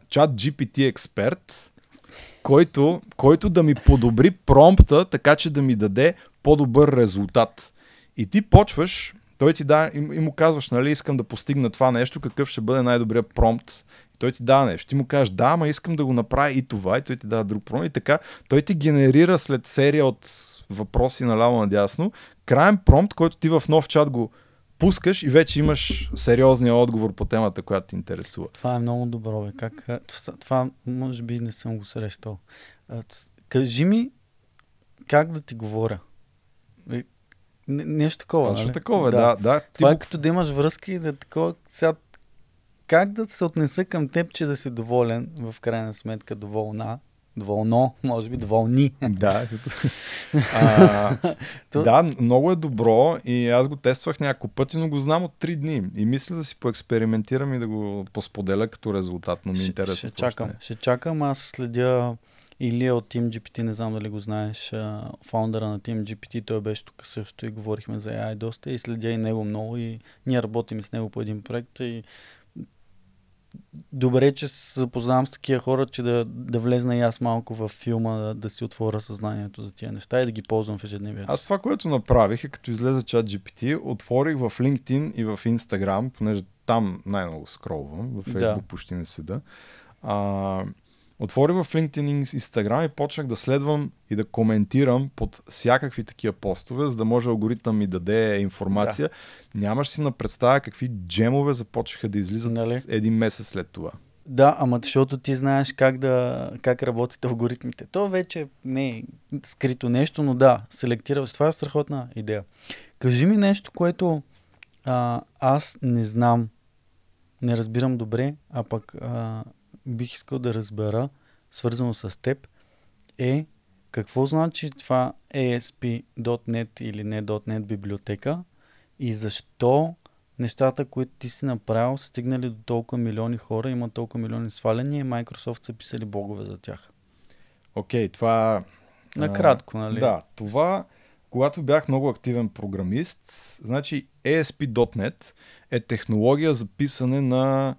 чат GPT експерт, който, който да ми подобри промпта, така че да ми даде по-добър резултат. И ти почваш, той ти да, и, и му казваш, нали, искам да постигна това нещо, какъв ще бъде най-добрият промпт. И той ти дава нещо. Ти му кажеш, да, ама искам да го направя и това, и той ти дава друг промпт. И така, той ти генерира след серия от въпроси наляво надясно, крайен промпт, който ти в нов чат го пускаш и вече имаш сериозния отговор по темата, която ти интересува. Това е много добро, бе. Как, това може би не съм го срещал. Кажи ми как да ти говоря. Е, нещо такова. Точно нали? такова, да. да, да. Това ти... е като да имаш връзки и да е такова. Сега, как да се отнеса към теб, че да си доволен, в крайна сметка доволна, Доволно, може би доволни. Да. а, <laughs> да, много е добро и аз го тествах няколко пъти, но го знам от 3 дни. И мисля да си поекспериментирам и да го посподеля като резултат, но ми ще, интересно. Ще чакам, ще чакам. Аз следя или от Team GPT, не знам дали го знаеш, фаундъра на Team GPT, той беше тук също и говорихме за AI доста и следя и него много и ние работим с него по един проект и добре, че се запознавам с такива хора, че да, да влезна и аз малко в филма, да, да си отворя съзнанието за тия неща и да ги ползвам в ежедневието. Аз това, което направих е като излезе чат GPT, отворих в LinkedIn и в Instagram, понеже там най-много скролвам, в Facebook да. почти не седа. А, отворих в LinkedIn и Instagram и почнах да следвам и да коментирам под всякакви такива постове, за да може алгоритъм ми да даде информация. Да. Нямаш си на представа какви джемове започнаха да излизат нали? един месец след това. Да, ама защото ти знаеш как, да, как работят алгоритмите. То вече не е скрито нещо, но да, селектирал. Това е страхотна идея. Кажи ми нещо, което а, аз не знам, не разбирам добре, а пък а, бих искал да разбера, свързано с теб, е какво значи това ASP.NET e или не.NET библиотека и защо нещата, които ти си направил, са стигнали до толкова милиони хора, има толкова милиони сваляния и Microsoft са писали богове за тях. Окей, okay, това... Накратко, а, нали? Да, това, когато бях много активен програмист, значи ASP.NET e е технология за писане на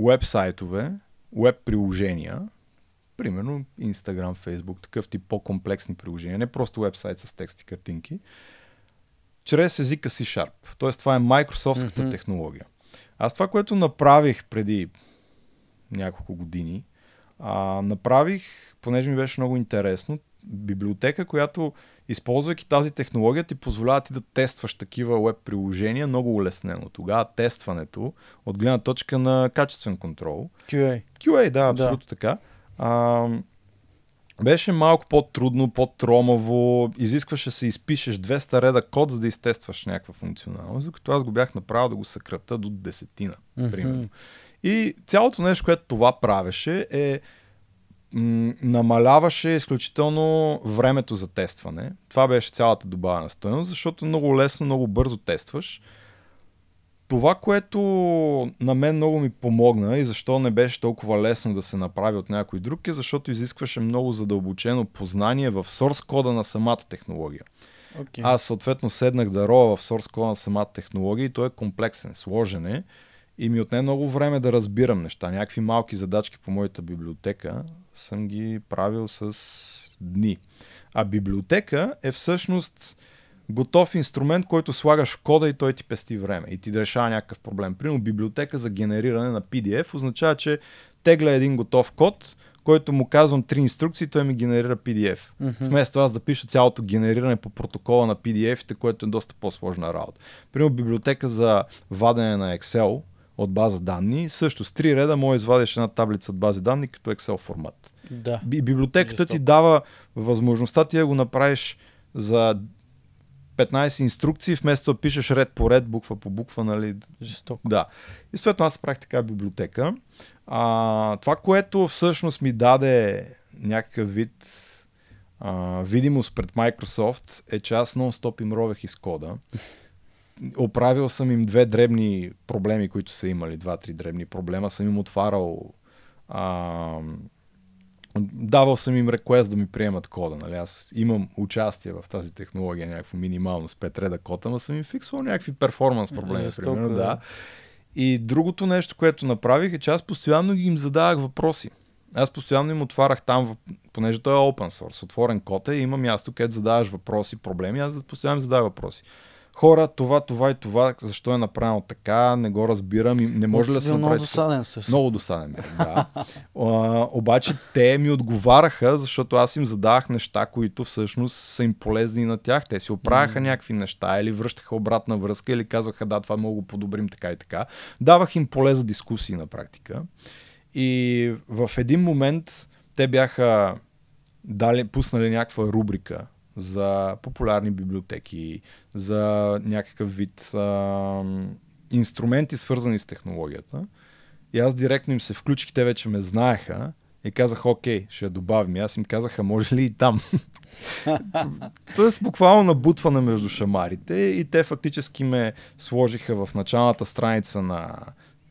веб-сайтове, веб приложения, примерно Instagram, Facebook, такъв тип по-комплексни приложения, не просто вебсайт с тексти и картинки, чрез езика C Sharp. Тоест това е Microsoftската mm-hmm. технология. Аз това, което направих преди няколко години, а, направих, понеже ми беше много интересно, библиотека, която използвайки тази технология ти позволява ти да тестваш такива веб приложения много улеснено. Тогава тестването от гледна точка на качествен контрол. QA. QA, да, абсолютно да. така. А, беше малко по-трудно, по-тромаво, изискваше се изпишеш 200 реда код, за да изтестваш някаква функционалност, докато аз го бях направил да го съкрата до десетина, mm-hmm. примерно. И цялото нещо, което това правеше е намаляваше изключително времето за тестване. Това беше цялата добавена стоеност, защото много лесно, много бързо тестваш. Това, което на мен много ми помогна и защо не беше толкова лесно да се направи от някой друг е, защото изискваше много задълбочено познание в source кода на самата технология. Okay. Аз съответно седнах да рова в source кода на самата технология и той е комплексен, сложен е. Uh, и ми отне много време да разбирам неща. Някакви малки задачки по моята библиотека съм ги правил с дни. А библиотека е всъщност готов инструмент, който слагаш в кода и той ти пести време и ти решава някакъв проблем. Примерно библиотека за генериране на PDF означава, че тегля един готов код, който му казвам три инструкции, той ми генерира PDF. Mm-hmm. Вместо аз да пиша цялото генериране по протокола на PDF-ите, което е доста по-сложна работа. Примерно библиотека за вадене на Excel от база данни. Също с три реда може да извадиш една таблица от бази данни като Excel формат. Да. Библиотеката Жестоко. ти дава възможността ти да го направиш за 15 инструкции, вместо да пишеш ред по ред, буква по буква, нали? Жестоко. Да. И съответно аз правих така библиотека. А, това, което всъщност ми даде някакъв вид а, видимост пред Microsoft е, че аз нон-стоп им ровех из кода оправил съм им две дребни проблеми, които са имали, два-три дребни проблема, съм им отварал а, давал съм им реквест да ми приемат кода. Нали? Аз имам участие в тази технология, някакво минимално с 5 реда кода, но съм им фиксвал някакви перформанс проблеми. Жестоко, примерно, да. И другото нещо, което направих е, че аз постоянно им задавах въпроси. Аз постоянно им отварах там, понеже той е open source, отворен код е, има място, където задаваш въпроси, проблеми, аз постоянно им задавах въпроси хора, това, това и това, защо е направено така, не го разбирам и не може да се направи. Много досаден също. Много досаден, да. <laughs> обаче те ми отговараха, защото аз им задавах неща, които всъщност са им полезни на тях. Те си оправяха mm. някакви неща или връщаха обратна връзка или казваха да, това много го подобрим така и така. Давах им поле за дискусии на практика. И в един момент те бяха дали, пуснали някаква рубрика за популярни библиотеки, за някакъв вид а, инструменти, свързани с технологията. И аз директно им се включих, те вече ме знаеха и казах, окей, ще я добавим. И аз им казах, а може ли и там? <laughs> Тоест буквално набутване между шамарите и те фактически ме сложиха в началната страница на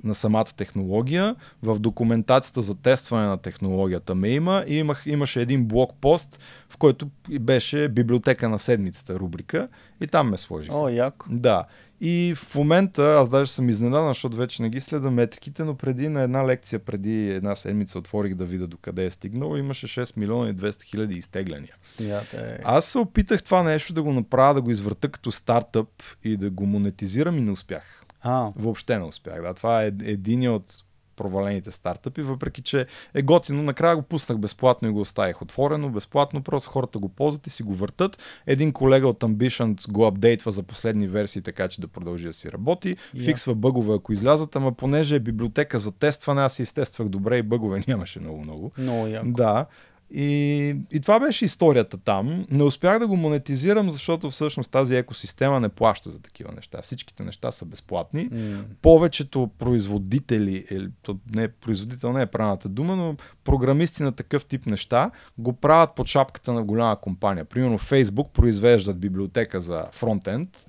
на самата технология. В документацията за тестване на технологията ме има и имах, имаше един блокпост, в който беше библиотека на седмицата рубрика и там ме сложих. О, яко. Да. И в момента, аз даже съм изненадан, защото вече не ги следа метриките, но преди на една лекция, преди една седмица отворих да видя докъде е стигнал, имаше 6 милиона и 200 хиляди изтегляния. Смятай. Аз се опитах това нещо да го направя, да го извърта като стартъп и да го монетизирам и не успях. А. Въобще не успях. Да. Това е един от провалените стартъпи, въпреки че е готино. Накрая го пуснах безплатно и го оставих отворено, безплатно, просто хората го ползват и си го въртат. Един колега от Ambition го апдейтва за последни версии, така че да продължи да си работи. Yeah. Фиксва бъгове, ако излязат, ама понеже е библиотека за тестване, аз изтествах добре и бъгове <laughs> нямаше много-много. Много яко. Да. И, и това беше историята там. Не успях да го монетизирам, защото всъщност тази екосистема не плаща за такива неща. Всичките неща са безплатни. Mm. Повечето производители, или, е, не, производител не е правната дума, но програмисти на такъв тип неща го правят под шапката на голяма компания. Примерно Facebook произвеждат библиотека за фронтенд,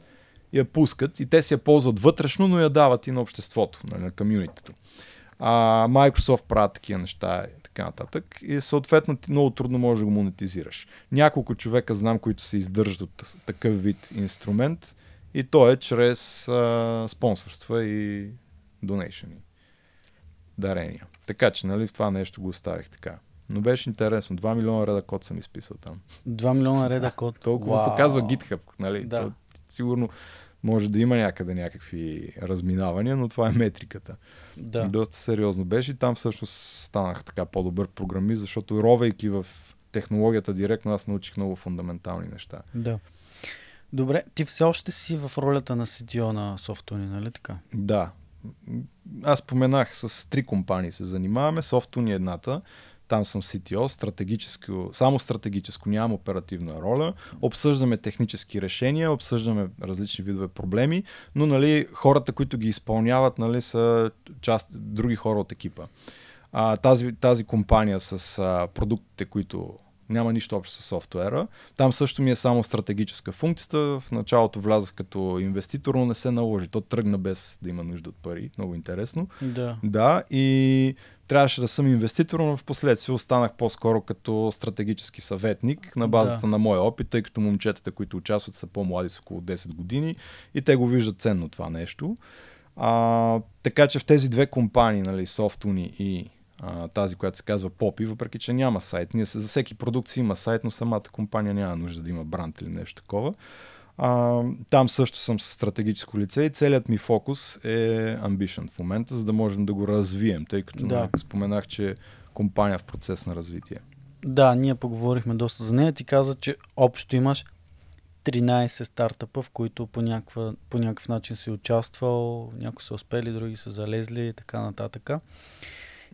я пускат и те си я ползват вътрешно, но я дават и на обществото, нали, на комьюнитито. А Microsoft правят такива неща така нататък. И съответно ти много трудно можеш да го монетизираш. Няколко човека знам, които се издържат от такъв вид инструмент и то е чрез а, спонсорства и донейшени. Дарения. Така че, нали, в това нещо го оставих така. Но беше интересно. 2 милиона реда код съм изписал там. 2 милиона реда <laughs> код. Толкова Вау. показва GitHub, нали? Да. То, сигурно може да има някъде някакви разминавания, но това е метриката. Да. Доста сериозно беше и там всъщност станах така по-добър програмист, защото ровейки в технологията директно, аз научих много фундаментални неща. Да. Добре, ти все още си в ролята на CTO на Softuni, нали така? Да. Аз споменах с три компании се занимаваме. Softuni е едната там съм CTO, стратегическо, само стратегическо, нямам оперативна роля. Обсъждаме технически решения, обсъждаме различни видове проблеми, но нали, хората, които ги изпълняват, нали, са част, други хора от екипа. А, тази, тази компания с а, продуктите, които няма нищо общо с софтуера. Там също ми е само стратегическа функция. В началото влязах като инвеститор, но не се наложи. То тръгна без да има нужда от пари. Много интересно. Да. Да, и трябваше да съм инвеститор, но в последствие останах по-скоро като стратегически съветник на базата да. на моя опит, тъй като момчетата, които участват, са по-млади с около 10 години и те го виждат ценно това нещо. А, така че в тези две компании, нали, Softuni и а, тази, която се казва Попи, въпреки че няма сайт. Ние за всеки продукт си има сайт, но самата компания няма нужда да има бранд или нещо такова. А, там също съм с стратегическо лице и целият ми фокус е Ambition в момента, за да можем да го развием, тъй като да. споменах, че компания в процес на развитие. Да, ние поговорихме доста за нея. Ти каза, че общо имаш 13 стартъпа, в които по, няква, по някакъв начин си участвал, някои са успели, други са залезли и така нататък.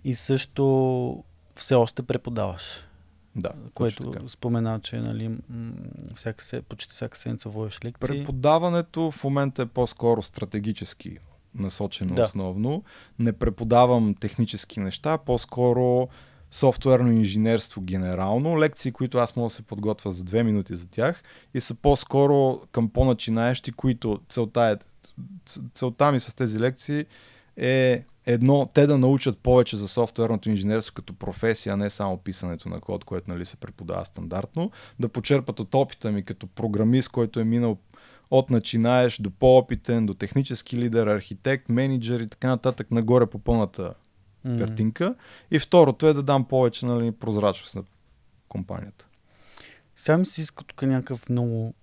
И също все още преподаваш. Да, което така. спомена, че нали, всяка се, почти всяка седмица водиш лекции. Преподаването в момента е по-скоро стратегически насочено да. основно. Не преподавам технически неща, по-скоро софтуерно инженерство генерално, лекции, които аз мога да се подготвя за две минути за тях и са по-скоро към по-начинаещи, които целта, е, целта ми с тези лекции е едно, те да научат повече за софтуерното инженерство като професия, а не само писането на код, което нали, се преподава стандартно, да почерпат от опита ми като програмист, който е минал от начинаеш до по-опитен, до технически лидер, архитект, менеджер и така нататък, нагоре по пълната mm. картинка. И второто е да дам повече нали, прозрачност на компанията. Сега ми иска тук някакъв много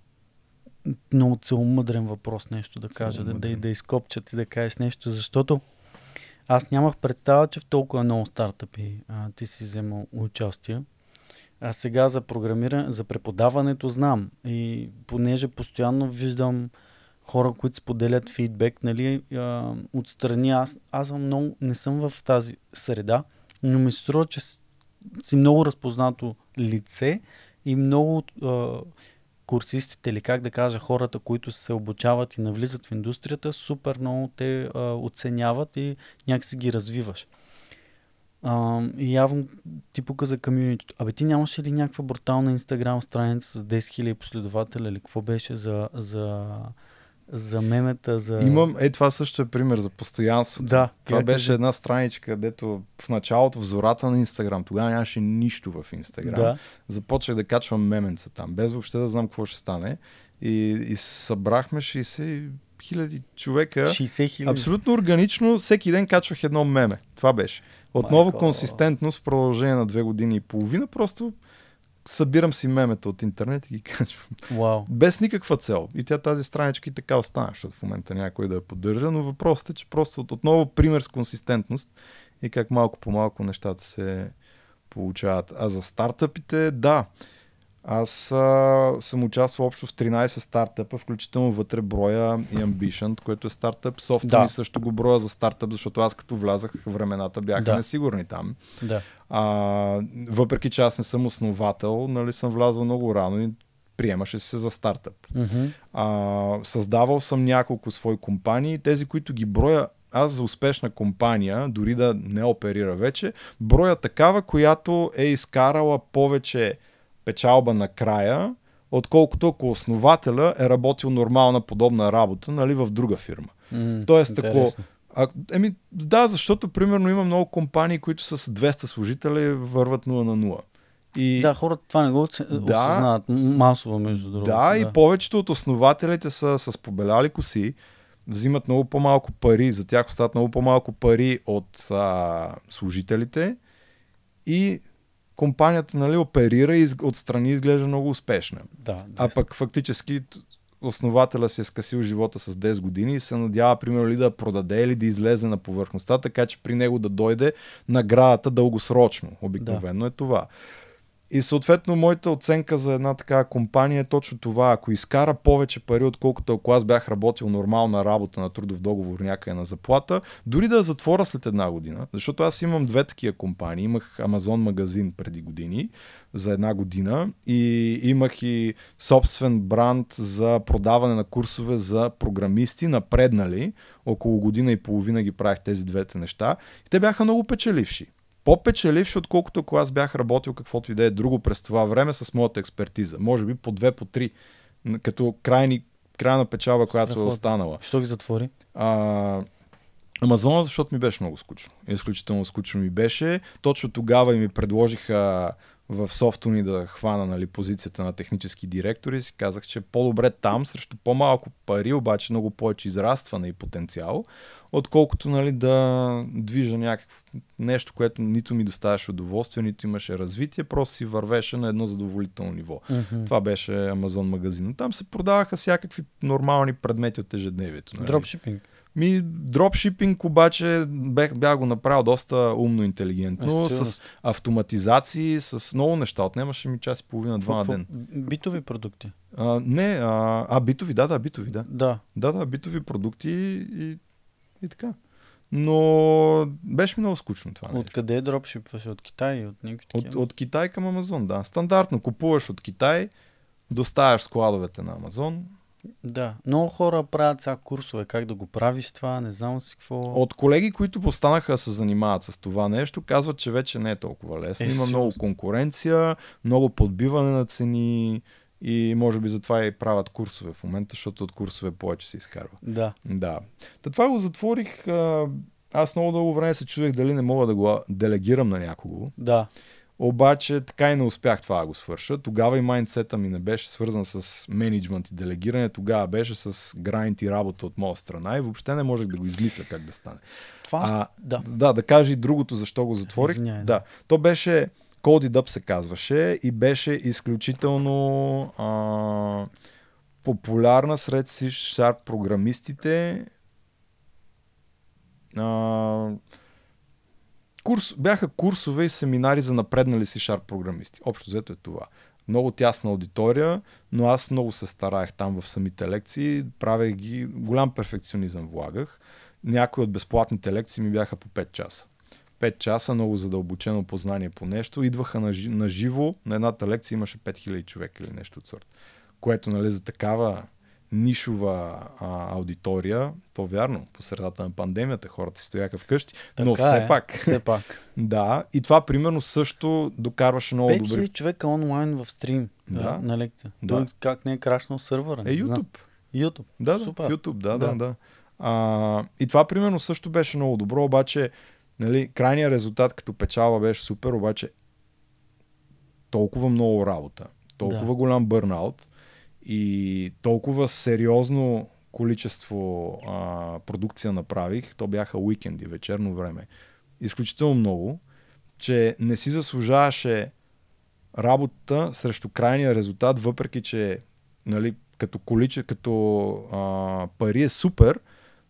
много целомъдрен въпрос нещо да целомъдрен. кажа, да, да, да изкопчат и да кажеш нещо, защото аз нямах представа, че в толкова много стартъпи а, ти си вземал участие. А сега за програмиране, за преподаването знам. И понеже постоянно виждам хора, които споделят фидбек, нали, а, отстрани. Аз, аз съм много, не съм в тази среда, но ми се струва, че си много разпознато лице и много а, курсистите или как да кажа хората, които се обучават и навлизат в индустрията, супер много те а, оценяват и някакси ги развиваш. А, и явно ти показа комьюнити. Абе ти нямаше ли някаква брутална инстаграм страница с 10 000 последователи или какво беше за, за за мемета, за... Имам, е това също е пример за постоянството. Да, това беше кажа... една страничка, където в началото, в зората на Инстаграм, тогава нямаше нищо в Инстаграм. Да. Започнах да качвам меменца там, без въобще да знам какво ще стане. И, и събрахме 60 хиляди човека. 60 000. Абсолютно органично, всеки ден качвах едно меме. Това беше. Отново Майко. консистентност в продължение на две години и половина, просто събирам си мемета от интернет и ги <laughs> качвам. Wow. Без никаква цел. И тя тази страничка и така остана, защото в момента някой да я поддържа, но въпросът е, че просто отново пример с консистентност и как малко по малко нещата се получават. А за стартъпите, да. Аз а, съм участвал общо в 13 стартъпа, включително вътре броя и Ambition, което е стартъп. Софта да. ми също го броя за стартъп, защото аз като влязах времената бяха да. несигурни там. Да. А, въпреки, че аз не съм основател, нали, съм влязъл много рано и приемаше се за стартъп. Mm-hmm. А, създавал съм няколко свои компании. Тези, които ги броя аз за успешна компания, дори да не оперира вече, броя такава, която е изкарала повече печалба на края, отколкото ако основателя е работил нормална подобна работа нали, в друга фирма. Mm, Тоест, ако а, еми, да, защото примерно има много компании, които с 200 служители върват 0 на 0. И... Да, хората това не го да, осъзнават масово, между другото. Да, да, и повечето от основателите са с побеляли коси, взимат много по-малко пари, за тях остават много по-малко пари от а, служителите и компанията нали, оперира и отстрани изглежда много успешна. Да, да. А пък фактически основателя си е скъсил живота с 10 години и се надява, примерно, ли да продаде или да излезе на повърхността, така че при него да дойде наградата дългосрочно. Обикновено да. е това. И съответно, моята оценка за една такава компания е точно това. Ако изкара повече пари, отколкото ако аз бях работил нормална работа на трудов договор някъде на заплата, дори да затворя след една година, защото аз имам две такива компании. Имах Амазон магазин преди години, за една година и имах и собствен бранд за продаване на курсове за програмисти, напреднали. Около година и половина ги правих тези двете неща. И те бяха много печеливши по-печеливши, отколкото ако аз бях работил каквото и да е друго през това време с моята експертиза. Може би по две, по три, като крайни, крайна печалба, която е останала. Що ги затвори? А, Амазона, защото ми беше много скучно. Изключително скучно ми беше. Точно тогава и ми предложиха в софту ни да хвана нали, позицията на технически директори, си казах, че е по-добре там, срещу по-малко пари, обаче много повече израстване и потенциал, отколкото нали, да движа някакво нещо, което нито ми доставяше удоволствие, нито имаше развитие, просто си вървеше на едно задоволително ниво. Mm-hmm. Това беше Амазон магазин. Там се продаваха всякакви нормални предмети от ежедневието. Нали? Дропшипинг. Ми, дропшипинг обаче бях, бях го направил доста умно, интелигентно, ами, с автоматизации, с много неща. Отнемаше ми час и половина, два на ден. Битови продукти? А, не, а, а, битови, да, да, битови, да. Да. Да, да, битови продукти и, и така. Но беше ми много скучно това. От къде дропшипваш? От Китай? От, от, от Китай към Амазон, да. Стандартно купуваш от Китай, доставяш складовете на Амазон, да, много хора правят сега курсове, как да го правиш това, не знам си какво. От колеги, които постанаха да се занимават с това нещо, казват, че вече не е толкова лесно. Е, Има много конкуренция, много подбиване на цени и може би затова и правят курсове в момента, защото от курсове повече се изкарва. Да. Да. Та това го затворих. Аз много дълго време се чудех дали не мога да го делегирам на някого. Да. Обаче така и не успях това да го свърша. Тогава и майндсета ми не беше свързан с менеджмент и делегиране, тогава беше с грайнд и работа от моя страна и въобще не можех да го измисля как да стане. Това... А, да. да, да кажа и другото, защо го затворих. Извиняй, да. То беше, Coded Up се казваше и беше изключително а, популярна сред C-Sharp програмистите. А, курс, бяха курсове и семинари за напреднали си шар програмисти. Общо взето е това. Много тясна аудитория, но аз много се стараех там в самите лекции, правя ги, голям перфекционизъм влагах. Някои от безплатните лекции ми бяха по 5 часа. 5 часа, много задълбочено познание по нещо. Идваха на, на живо, на едната лекция имаше 5000 човека или нещо от сорта. Което, нали, за такава нишова а, аудитория, то вярно, по средата на пандемията хората си стояха вкъщи, така но все е, пак. Все пак. <laughs> да, и това примерно също докарваше много 5000 добри... човека онлайн в стрим да. да на лекция. Да. Той как не е крашнал сървъра. Е, YouTube. YouTube. Да, Супер. да, YouTube, да, да, да. да. А, и това примерно също беше много добро, обаче нали, крайният резултат като печала беше супер, обаче толкова много работа, толкова да. голям бърнаут, и толкова сериозно количество а, продукция направих, то бяха уикенди, вечерно време. Изключително много, че не си заслужаваше работата срещу крайния резултат, въпреки че нали, като, количе, като а, пари е супер,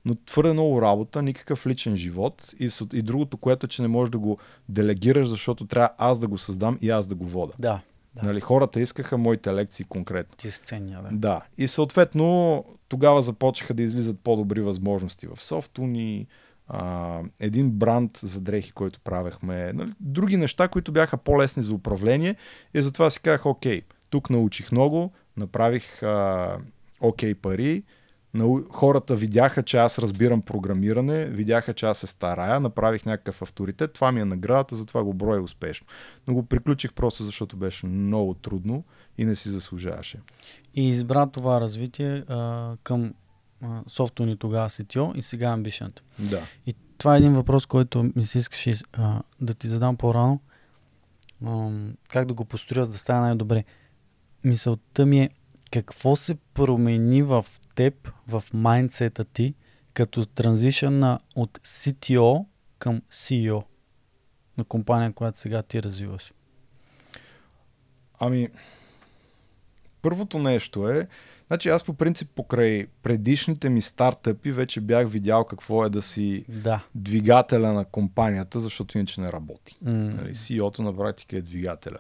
но твърде много работа, никакъв личен живот и, и другото, което че не можеш да го делегираш, защото трябва аз да го създам и аз да го вода. Да. Да. Нали, хората искаха моите лекции конкретно. Ти сценя, да. Да. И съответно тогава започнаха да излизат по-добри възможности в софтуни, а, един бранд за дрехи, който правехме, нали, други неща, които бяха по-лесни за управление и затова си казах, окей, тук научих много, направих окей пари, хората видяха, че аз разбирам програмиране, видяха, че аз се старая, направих някакъв авторитет, това ми е наградата, затова го броя успешно. Но го приключих просто защото беше много трудно и не си заслужаваше. И избра това развитие а, към софтуни тогава CTO и сега Ambition. Да. И това е един въпрос, който ми се искаше а, да ти задам по-рано. А, как да го построя, за да стане най-добре. Мисълта ми е, какво се промени в теб, в майндсета ти, като транзишъна от CTO към CEO на компания, която сега ти развиваш? Ами, първото нещо е, значи аз по принцип покрай предишните ми стартъпи вече бях видял какво е да си да. двигателя на компанията, защото иначе не работи. Mm. Нали, CEO-то на практика е двигателя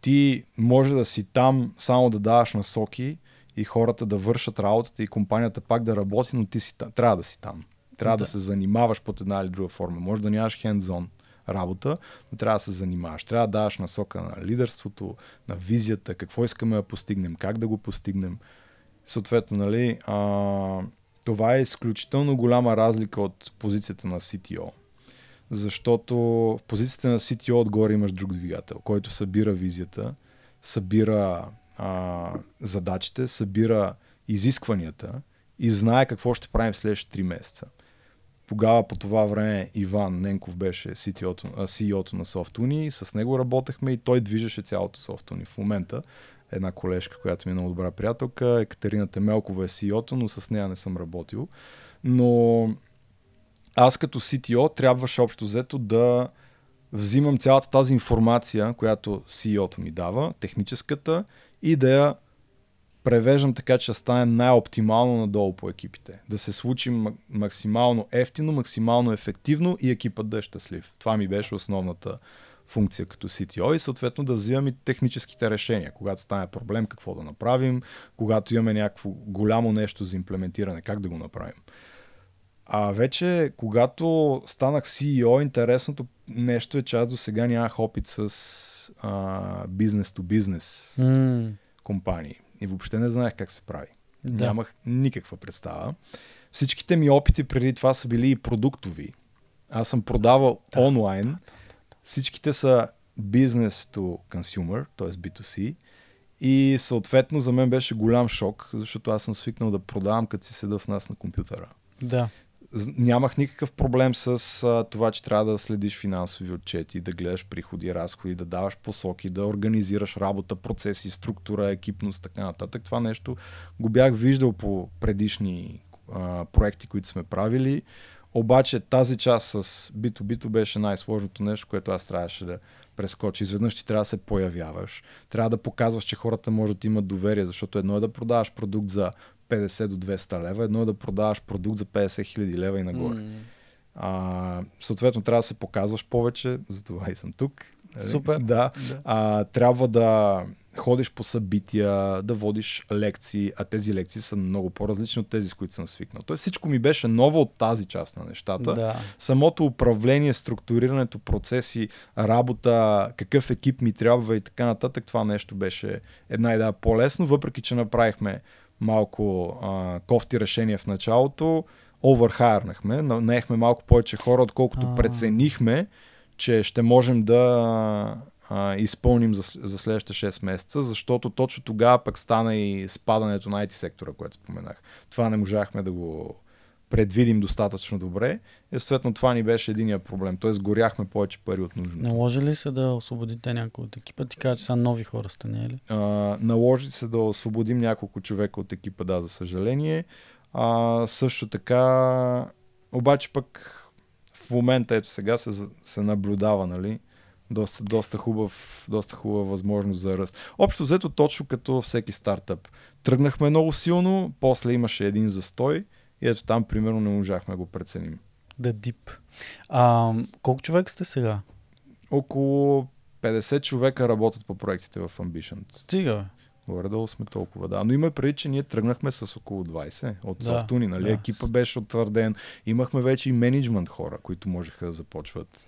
ти може да си там само да даваш насоки и хората да вършат работата и компанията пак да работи, но ти си, трябва да си там. Трябва да. да се занимаваш под една или друга форма. Може да нямаш хендзон работа, но трябва да се занимаваш. Трябва да даваш насока на лидерството, на визията, какво искаме да постигнем, как да го постигнем. Съответно, нали, а, това е изключително голяма разлика от позицията на CTO защото в позицията на CTO отгоре имаш друг двигател, който събира визията, събира а, задачите, събира изискванията и знае какво ще правим в следващите 3 месеца. Тогава по това време Иван Ненков беше CTO-то, e CEO-то на Softuni, с него работехме и той движеше цялото Softuni. В момента една колежка, която ми е много добра приятелка, Екатерина Темелкова е CEO-то, но с нея не съм работил. Но аз като CTO трябваше общо взето да взимам цялата тази информация, която CEO-то ми дава, техническата, и да я превеждам така, че да стане най-оптимално надолу по екипите. Да се случи максимално ефтино, максимално ефективно и екипът да е щастлив. Това ми беше основната функция като CTO и съответно да взимам и техническите решения. Когато стане проблем, какво да направим, когато имаме някакво голямо нещо за имплементиране, как да го направим. А вече, когато станах CEO, интересното нещо е, че аз до сега нямах опит с бизнес-то-бизнес mm. компании. И въобще не знаех как се прави. Да. Нямах никаква представа. Всичките ми опити преди това са били и продуктови. Аз съм продавал да, онлайн. Да, да, да. Всичките са бизнес to consumer, т.е. B2C. И съответно за мен беше голям шок, защото аз съм свикнал да продавам, като си седа в нас на компютъра. Да нямах никакъв проблем с а, това, че трябва да следиш финансови отчети, да гледаш приходи, разходи, да даваш посоки, да организираш работа, процеси, структура, екипност, така нататък. Това нещо го бях виждал по предишни а, проекти, които сме правили. Обаче тази част с B2B беше най-сложното нещо, което аз трябваше да прескочи. Изведнъж ти трябва да се появяваш. Трябва да показваш, че хората може да имат доверие, защото едно е да продаваш продукт за 50 до 200 лева, едно е да продаваш продукт за 50 хиляди лева и нагоре. Mm. А, съответно, трябва да се показваш повече, затова и съм тук. Нали? Супер. Да. да. А, трябва да ходиш по събития, да водиш лекции, а тези лекции са много по-различни от тези, с които съм свикнал. Тоест всичко ми беше ново от тази част на нещата. Да. Самото управление, структурирането, процеси, работа, какъв екип ми трябва и така нататък, това нещо беше една идея по-лесно, въпреки че направихме малко а, кофти решения в началото, оверхайрнахме, наехме малко повече хора, отколкото а преценихме, че ще можем да а, изпълним за, за следващите 6 месеца, защото точно тогава пък стана и спадането на IT сектора, което споменах. Това не можахме да го предвидим достатъчно добре. И е, съответно това ни беше единия проблем. Тоест горяхме повече пари от нужното. Наложи ли се да освободите някой от екипа? Ти кажа, че са нови хора сте, не е ли? А, наложи се да освободим няколко човека от екипа, да, за съжаление. А, също така, обаче пък в момента, ето сега се, се наблюдава, нали? Доста, доста, хубав, доста хубава възможност за ръст. Общо взето точно като всеки стартъп. Тръгнахме много силно, после имаше един застой и ето там, примерно, не можахме да го преценим. Да, дип. А, колко човек сте сега? Около 50 човека работят по проектите в Ambition. Стига. Горе-долу сме толкова, да. Но има преди, че ние тръгнахме с около 20 от да, софтуни, нали? Да. Екипа беше утвърден. Имахме вече и менеджмент хора, които можеха да започват.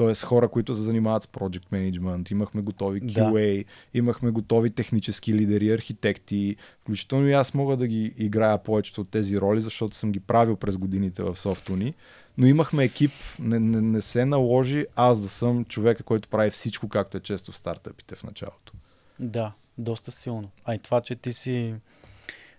Тоест хора, които се занимават с project management, имахме готови QA, да. имахме готови технически лидери, архитекти, включително и аз мога да ги играя повечето от тези роли, защото съм ги правил през годините в софтуни. Но имахме екип, не, не, не се наложи аз да съм човека, който прави всичко, както е често в стартъпите в началото. Да, доста силно. А и това, че ти си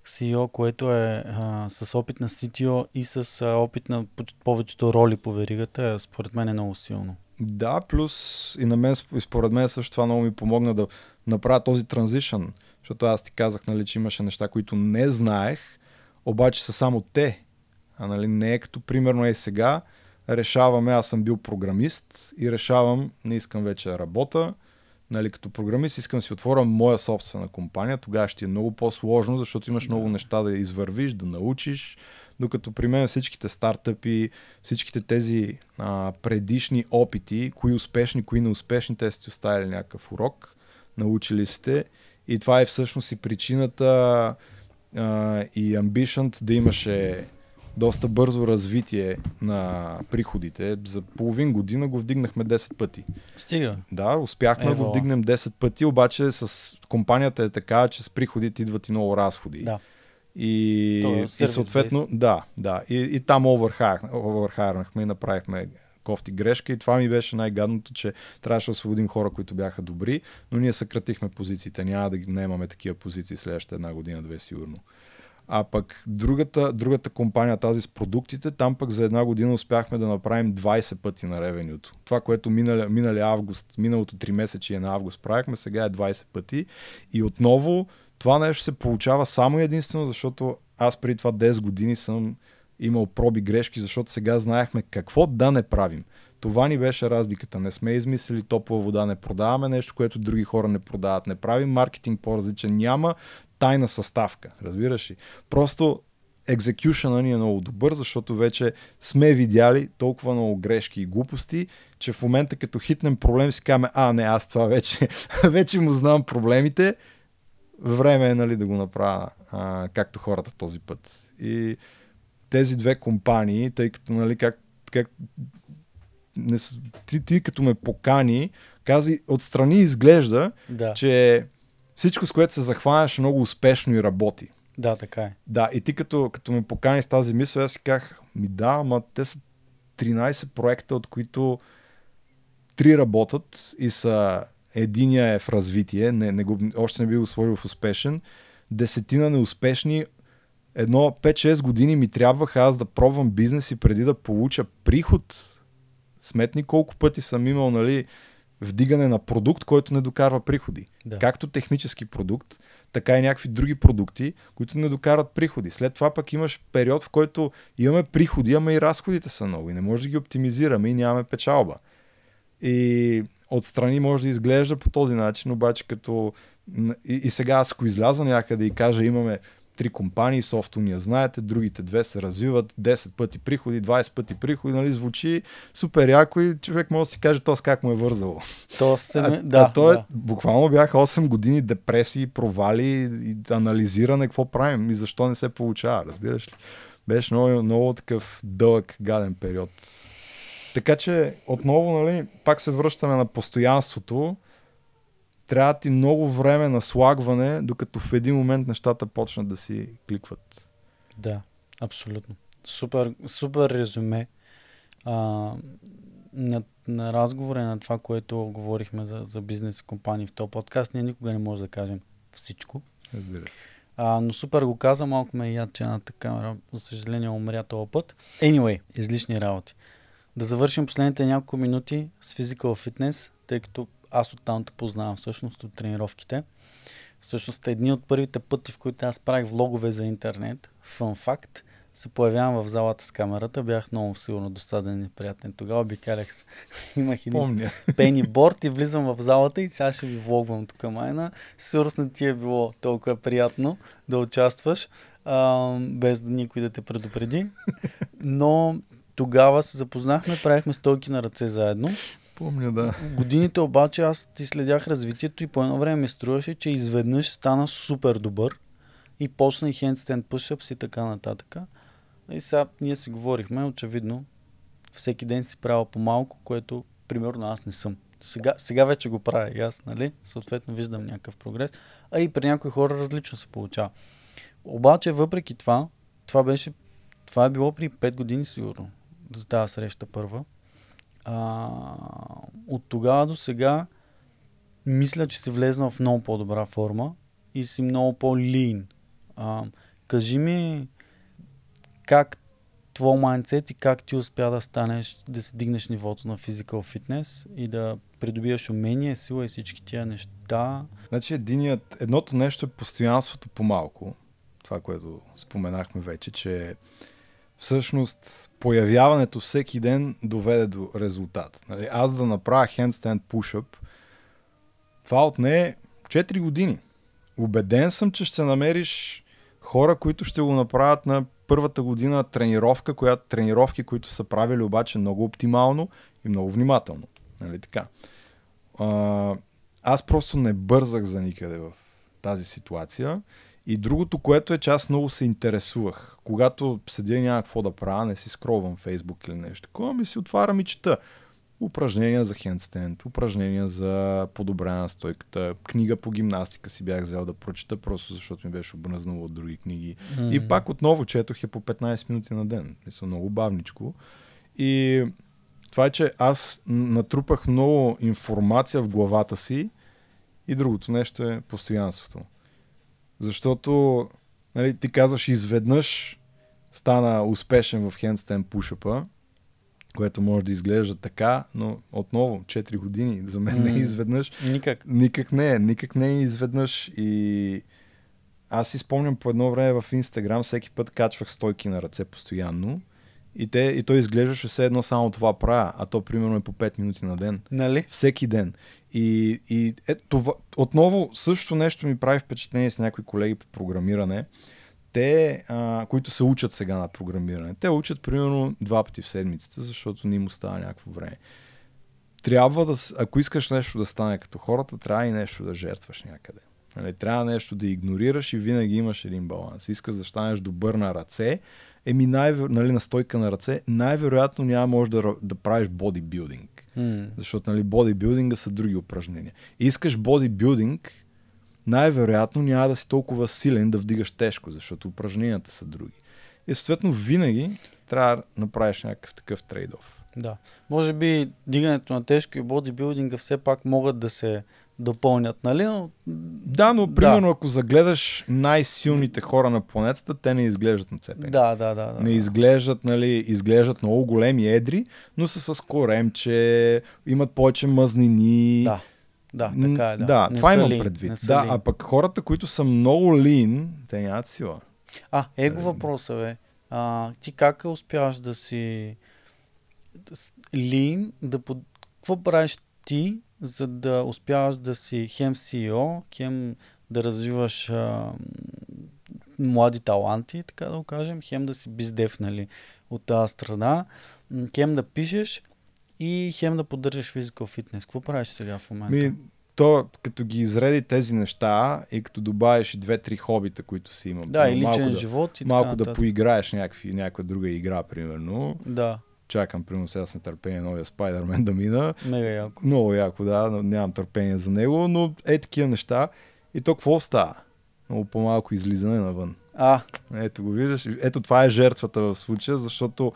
CEO, което е а, с опит на CTO и с а, опит на повечето роли по веригата, е, според мен е много силно. Да, плюс и на мен, и според мен също това много ми помогна да направя този транзишън, защото аз ти казах, нали, че имаше неща, които не знаех, обаче са само те. А нали, не е като примерно е сега, решаваме, аз съм бил програмист и решавам, не искам вече да работя, нали, като програмист искам да си отворя моя собствена компания, тогава ще е много по-сложно, защото имаш да. много неща да извървиш, да научиш, докато при мен всичките стартъпи, всичките тези а, предишни опити, кои успешни, кои неуспешни, те сте оставили някакъв урок, научили сте. И това е всъщност и причината а, и Ambition да имаше доста бързо развитие на приходите. За половин година го вдигнахме 10 пъти. Стига. Да, успяхме да го вдигнем 10 пъти, обаче с компанията е така, че с приходите идват и много разходи. Да. И, и съответно, да, да. И, и там овърхарнахме и направихме кофти грешка и това ми беше най-гадното, че трябваше да освободим хора, които бяха добри, но ние съкратихме позициите. Няма да ги имаме такива позиции следващата една година, две сигурно. А пък другата, другата компания, тази с продуктите, там пък за една година успяхме да направим 20 пъти на ревенюто. Това, което минали, минали август, миналото 3 месече на август правихме, сега е 20 пъти. И отново това нещо се получава само единствено, защото аз преди това 10 години съм имал проби грешки, защото сега знаехме какво да не правим. Това ни беше разликата. Не сме измислили топла вода, не продаваме нещо, което други хора не продават. Не правим маркетинг по-различен. Няма тайна съставка, разбираш ли? Просто екзекюшена ни е много добър, защото вече сме видяли толкова много грешки и глупости, че в момента като хитнем проблем си казваме, а не, аз това вече, <laughs> вече му знам проблемите, време е нали, да го направя а, както хората този път. И тези две компании, тъй като, нали, как, как не, ти, ти като ме покани, кази, отстрани изглежда, да. че всичко, с което се захванеш, много успешно и работи. Да, така е. Да, и ти като, като ме покани с тази мисъл, аз си казах, ми да, ама те са 13 проекта, от които 3 работят и са единия е в развитие, не, не го, още не би го сложил в успешен, десетина неуспешни, едно 5-6 години ми трябваха аз да пробвам бизнес и преди да получа приход. Сметни колко пъти съм имал, нали, вдигане на продукт, който не докарва приходи. Да. Както технически продукт, така и някакви други продукти, които не докарат приходи. След това пък имаш период, в който имаме приходи, ама и разходите са много и не може да ги оптимизираме и нямаме печалба. И отстрани може да изглежда по този начин, обаче като и, и сега аз ако изляза някъде и кажа имаме три компании, софто знаете, другите две се развиват, 10 пъти приходи, 20 пъти приходи, нали, звучи супер яко и човек може да си каже то с как му е вързало. То се... а, да, а то е, да. буквално бяха 8 години депресии, провали, и анализиране, какво правим и защо не се получава, разбираш ли? Беше много, много такъв дълъг, гаден период така че, отново, нали, пак се връщаме на постоянството. Трябва ти много време на слагване, докато в един момент нещата почнат да си кликват. Да, абсолютно. Супер, супер резюме а, на, на разговора на това, което говорихме за, за бизнес компании в този подкаст. Ние никога не може да кажем всичко. Разбира се. А, но супер го каза, малко ме е ядчената камера, за съжаление, умря този път. Anyway, излишни работи. Да завършим последните няколко минути с Physical Fitness, тъй като аз оттам те познавам всъщност от тренировките. Всъщност едни от първите пъти, в които аз правих влогове за интернет, фън факт, се появявам в залата с камерата, бях много сигурно досаден и неприятен. Тогава обикалях с... <laughs> имах един Помня. пени борт и влизам в залата и сега ще ви влогвам тук майна. Сигурност не ти е било толкова приятно да участваш, а, без да никой да те предупреди. Но тогава се запознахме, правихме стойки на ръце заедно. Помня, да. Годините обаче аз ти следях развитието и по едно време ми струваше, че изведнъж стана супер добър и почна и хендстенд пушъпс и така нататък. И сега ние си говорихме, очевидно, всеки ден си правя по-малко, което примерно аз не съм. Сега, сега вече го правя и аз, нали? Съответно виждам някакъв прогрес. А и при някои хора различно се получава. Обаче, въпреки това, това беше, това е било при 5 години сигурно за тази среща първа. А, от тогава до сега мисля, че си влезна в много по-добра форма и си много по-лин. А, кажи ми как твой майнцет и как ти успя да станеш, да се дигнеш нивото на физикал фитнес и да придобиеш умение, сила и всички тия неща. Значи единият, едното нещо е постоянството по-малко. Това, което споменахме вече, че всъщност появяването всеки ден доведе до резултат. Нали, аз да направя handstand push-up, това отне е 4 години. Убеден съм, че ще намериш хора, които ще го направят на първата година тренировка, която, тренировки, които са правили обаче много оптимално и много внимателно. Нали така? А, аз просто не бързах за никъде в тази ситуация. И другото, което е, че аз много се интересувах. Когато седя и няма какво да правя, не си скролвам Facebook или нещо такова, ми си отварям и чета. Упражнения за хендстенд, упражнения за подобрена стойката, книга по гимнастика си бях взел да прочета, просто защото ми беше обръзнало от други книги. Mm-hmm. И пак отново четох я по 15 минути на ден. Мисля, много бавничко. И това е, че аз натрупах много информация в главата си и другото нещо е постоянството. Защото нали, ти казваш изведнъж стана успешен в хендстен пушъпа, което може да изглежда така, но отново 4 години за мен mm. не е изведнъж. Никак. Никак не е, никак не е изведнъж и аз си спомням по едно време в Инстаграм, всеки път качвах стойки на ръце постоянно и, те, и той изглеждаше все едно само това правя, а то примерно е по 5 минути на ден. Нали? Всеки ден. И, и е, това, отново също нещо ми прави впечатление с някои колеги по програмиране, те, а, които се учат сега на програмиране. Те учат примерно два пъти в седмицата, защото не им остава някакво време. Трябва да, ако искаш нещо да стане като хората, трябва и нещо да жертваш някъде. Нали, трябва нещо да игнорираш и винаги имаш един баланс. Искаш да станеш добър на ръце, еми най, нали, на стойка на ръце, най-вероятно няма може да, да правиш бодибилдинг Mm. Защото нали, бодибилдинга са други упражнения. Искаш бодибилдинг, най-вероятно няма да си толкова силен да вдигаш тежко, защото упражненията са други. И съответно винаги трябва да направиш някакъв такъв трейдов. Да. Може би дигането на тежко и бодибилдинга все пак могат да се допълнят, нали? Но... Да, но примерно да. ако загледаш най-силните хора на планетата, те не изглеждат на Да, да, да. да не изглеждат, нали, изглеждат много големи едри, но са с коремче, имат повече мъзнини. Да. Да, така е. Да, да това имам лин, предвид. Да, лин. а пък хората, които са много лин, те нямат сила. А, его въпроса е. е а, ти как успяваш да си лин, да под... Какво правиш ти, за да успяваш да си хем CEO, хем да развиваш а, млади таланти, така да го кажем, хем да си биздев, нали, от тази страна, хем да пишеш и хем да поддържаш физикал фитнес. Какво правиш сега в момента? Ми, то, като ги изреди тези неща и като добавиш две-три хобита, които си имам. Да, и личен малко живот. И малко да нататък. поиграеш някакви, някаква друга игра, примерно. Да чакам, примерно сега с нетърпение новия Спайдермен да мина. Мега яко. Много яко, да, нямам търпение за него, но е такива неща. И то какво става? Много по-малко излизане навън. А. Ето го виждаш. Ето това е жертвата в случая, защото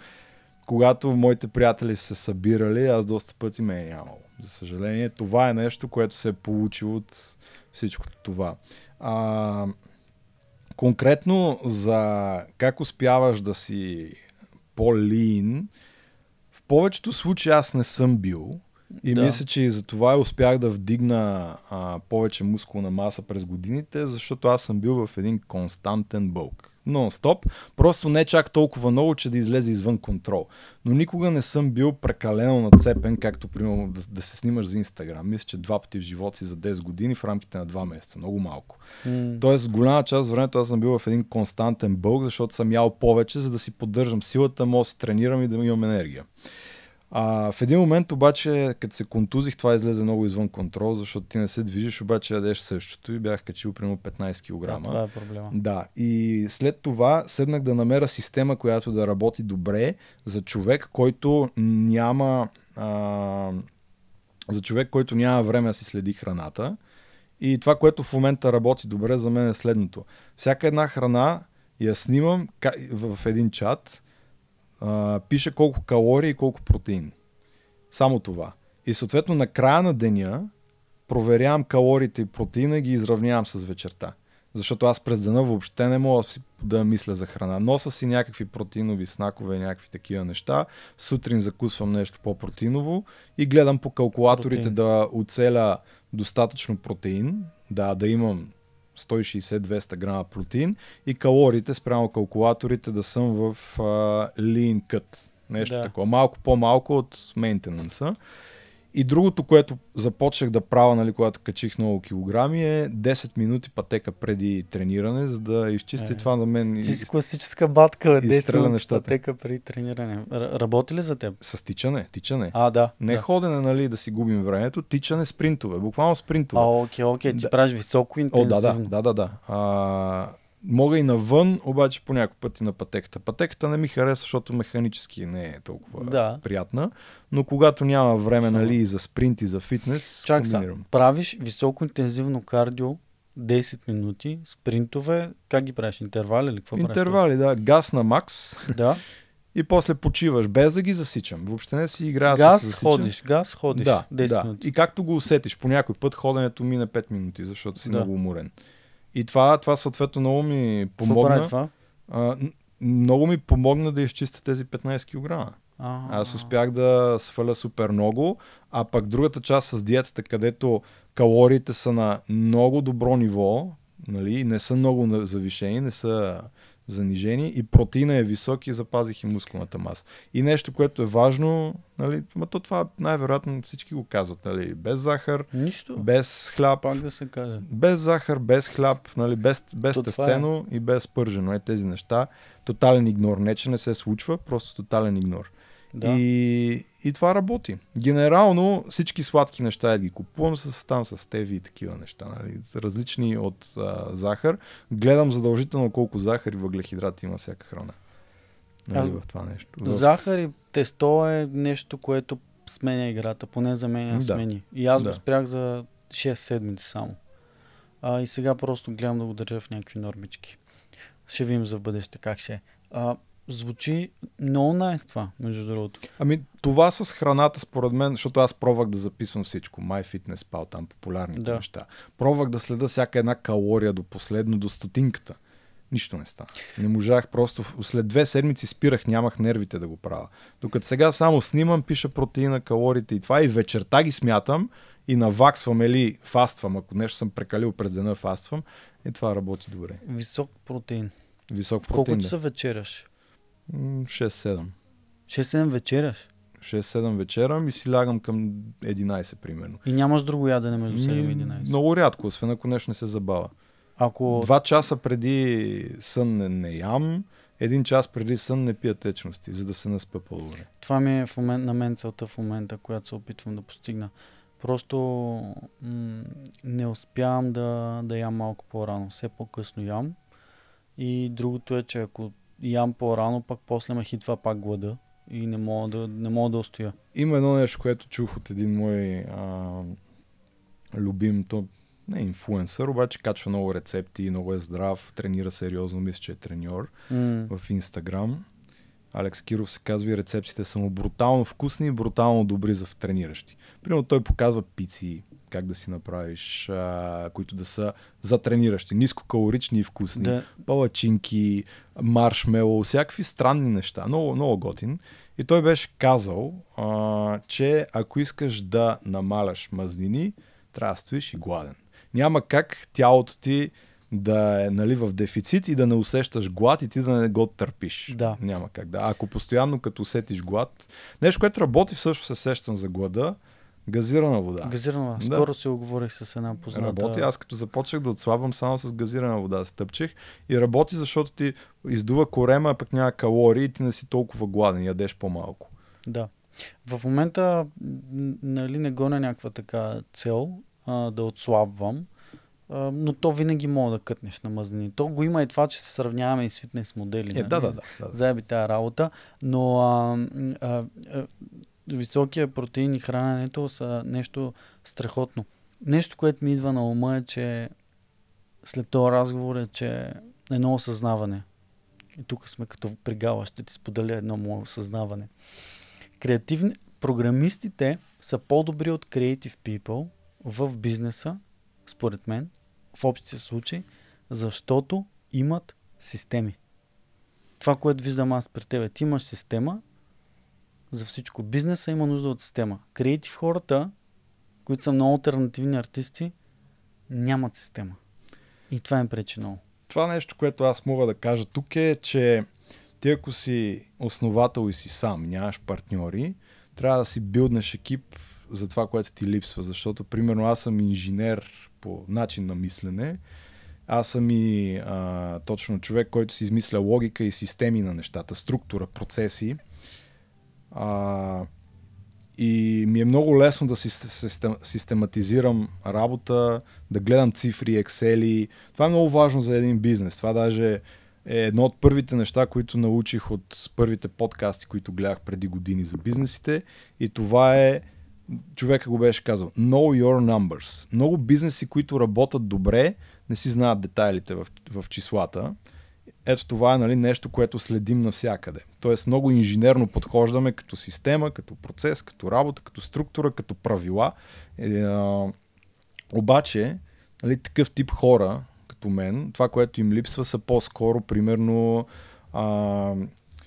когато моите приятели се събирали, аз доста пъти ме е нямало. За съжаление, това е нещо, което се е получило от всичко това. А, конкретно за как успяваш да си по-лин, повечето случаи аз не съм бил. И да. мисля, че и за това успях да вдигна а, повече мускулна маса през годините, защото аз съм бил в един константен бълк нон-стоп, просто не чак толкова много, че да излезе извън контрол. Но никога не съм бил прекалено нацепен, както примерно да, да се снимаш за Инстаграм. Мисля, че два пъти в живота си за 10 години в рамките на 2 месеца. Много малко. Mm. Тоест, голяма част от времето аз съм бил в един константен бълг, защото съм ял повече, за да си поддържам силата, мога да си тренирам и да имам енергия. А, в един момент обаче, като се контузих, това излезе много извън контрол, защото ти не се движиш, обаче ядеш същото и бях качил примерно 15 кг. Да, това е проблема. Да, и след това седнах да намеря система, която да работи добре за човек, който няма... А, за човек, който няма време да си следи храната. И това, което в момента работи добре за мен е следното. Всяка една храна я снимам в един чат – а, пише колко калории и колко протеин. Само това. И съответно на края на деня проверявам калориите и протеина и ги изравнявам с вечерта. Защото аз през деня въобще не мога да мисля за храна. Носа си някакви протеинови снакове, някакви такива неща. Сутрин закусвам нещо по-протеиново и гледам по калкулаторите протеин. да оцеля достатъчно протеин. Да, да имам 160-200 грама протеин и калориите спрямо калкулаторите да съм в а, lean cut. Нещо да. такова. Малко по-малко от мейнтенанса. И другото, което започнах да правя, нали, когато качих много килограми, е 10 минути пътека преди трениране, за да изчисти е, това на мен. Ти си класическа батка, 10 минути пътека преди трениране. Р- работи ли за теб? С тичане, тичане. А, да. Не да. ходене, нали, да си губим времето, тичане спринтове, буквално спринтове. А, окей, окей, ти да. правиш високо интензивно. О, да, да, да, да. да. А, Мога и навън, обаче по някой път и на пътеката. Пътеката не ми харесва, защото механически не е толкова да. приятна, но когато няма време нали, и за спринт и за фитнес, Чак комбинирам. Са, правиш високо интензивно кардио 10 минути, спринтове, как ги правиш? Интервали или какво Интервали, правиш? да. Газ на макс. Да. <laughs> И после почиваш, без да ги засичам. Въобще не си игра газ с Газ ходиш, газ ходиш. Да, 10 да. Минути. И както го усетиш, по някой път ходенето мина е 5 минути, защото си да. много уморен. И това, това съответно много ми помогна. това? А, много ми помогна да изчистя тези 15 кг. А-а-а. Аз успях да сваля супер много, а пък другата част с диетата, където калориите са на много добро ниво, нали, не са много завишени, не са занижени и протеина е висок и запазих и мускулната маса. И нещо, което е важно, нали, ма то това най-вероятно всички го казват, нали, без захар, Нищо. без хляб, Пак да се каже. без захар, без хляб, нали, без, без то е. тестено е. и без пържено, е, тези неща, тотален игнор, не че не се случва, просто тотален игнор. Да. И, и това работи. Генерално всички сладки неща ги купувам с, там с теви и такива неща, нали? различни от а, захар. Гледам задължително колко захар и въглехидрат има всяка храна. Нали, а, в това нещо. В... Захар и тесто е нещо, което сменя играта, поне за мен я да. смени. И аз да. го спрях за 6 седмици само. А, и сега просто гледам да го държа в някакви нормички. Ще видим за в бъдеще как ще е звучи много най това, между другото. Ами това с храната, според мен, защото аз пробвах да записвам всичко. MyFitness, пал там популярните да. неща. Пробвах да следа всяка една калория до последно, до стотинката. Нищо не стана. Не можах просто. След две седмици спирах, нямах нервите да го правя. Докато сега само снимам, пиша протеина, калориите и това и вечерта ги смятам и наваксвам или фаствам. Ако нещо съм прекалил през дена, фаствам. И е, това работи добре. Висок протеин. Висок протеин. Колкото да. се вечеряш? 6-7. 6-7 вечераш. 6-7 вечера и си лягам към 11 примерно. И нямаш друго ядене между 7 и 11? Много рядко, освен ако нещо не се забава. Ако... Два часа преди сън не, не ям, един час преди сън не пия течности, за да се наспя по-добре. Това ми е в момент, на мен целта в момента, която се опитвам да постигна. Просто м- не успявам да, да ям малко по-рано. Все по-късно ям. И другото е, че ако ям по-рано, пак после ме хитва пак глада и не мога да, не мога да устоя. Има едно нещо, което чух от един мой а, любим, то не е инфуенсър, обаче качва много рецепти, много е здрав, тренира сериозно, мисля, че е треньор mm. в Инстаграм. Алекс Киров се казва и рецептите са му брутално вкусни и брутално добри за трениращи. Примерно той показва пици, как да си направиш, а, които да са затрениращи, нискокалорични и вкусни, да. палачинки, маршмело, всякакви странни неща. Много, много готин. И той беше казал, а, че ако искаш да намаляш мазнини, трябва да стоиш и гладен. Няма как тялото ти да е нали, в дефицит и да не усещаш глад и ти да не го търпиш. Да. Няма как да. Ако постоянно като усетиш глад, нещо, което работи всъщност се сещам за глада, Газирана вода. Газирана. Скоро да. си оговорих с една позната. Работи. Аз като започнах да отслабвам само с газирана вода, стъпчих и работи, защото ти издува корема, пък няма калории и ти не си толкова гладен, ядеш по-малко. Да. В момента нали, не гоня някаква така цел а, да отслабвам, а, но то винаги мога да кътнеш на мазнини. То го има и това, че се сравняваме и с фитнес модели. Е, нали? да, да, да, да. Заеби тази работа, но а, а, а, високия протеин и храненето са нещо страхотно. Нещо, което ми идва на ума е, че след този разговор е, че едно осъзнаване. И тук сме като пригала, ще ти споделя едно мое осъзнаване. Креативни... Програмистите са по-добри от creative people в бизнеса, според мен, в общия случай, защото имат системи. Това, което виждам аз при тебе, ти имаш система, за всичко. Бизнеса има нужда от система. Креатив хората, които са много альтернативни артисти, нямат система. И това им пречи много. Това нещо, което аз мога да кажа тук е, че ти ако си основател и си сам, нямаш партньори, трябва да си билднеш екип за това, което ти липсва. Защото, примерно, аз съм инженер по начин на мислене. Аз съм и а, точно човек, който си измисля логика и системи на нещата, структура, процеси. А, и ми е много лесно да систематизирам работа, да гледам цифри, ексели. Това е много важно за един бизнес. Това даже е едно от първите неща, които научих от първите подкасти, които гледах преди години за бизнесите. И това е, човека го беше казал, know your numbers. Много бизнеси, които работят добре, не си знаят детайлите в, в числата ето това е нали, нещо, което следим навсякъде. Тоест много инженерно подхождаме като система, като процес, като работа, като структура, като правила. Е, е, обаче, нали, такъв тип хора, като мен, това, което им липсва, са по-скоро, примерно, е,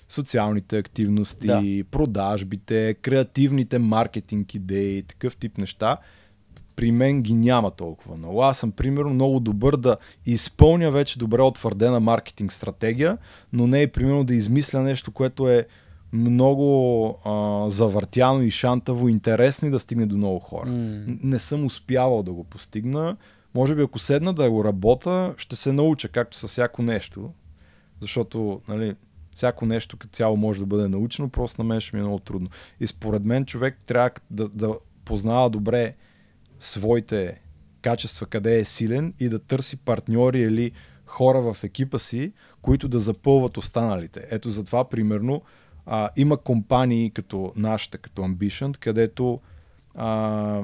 социалните активности, да. продажбите, креативните маркетинг идеи, такъв тип неща – при мен ги няма толкова много. Аз съм, примерно, много добър да изпълня вече добре утвърдена маркетинг стратегия, но не е, примерно, да измисля нещо, което е много а, завъртяно и шантаво, интересно и да стигне до много хора. Mm. Не съм успявал да го постигна. Може би ако седна да го работя, ще се науча, както с всяко нещо. Защото, нали, всяко нещо като цяло може да бъде научено, просто на мен ще ми е много трудно. И според мен човек трябва да, да познава добре своите качества, къде е силен и да търси партньори или хора в екипа си, които да запълват останалите. Ето затова, примерно, а, има компании като нашата, като Ambition, където а,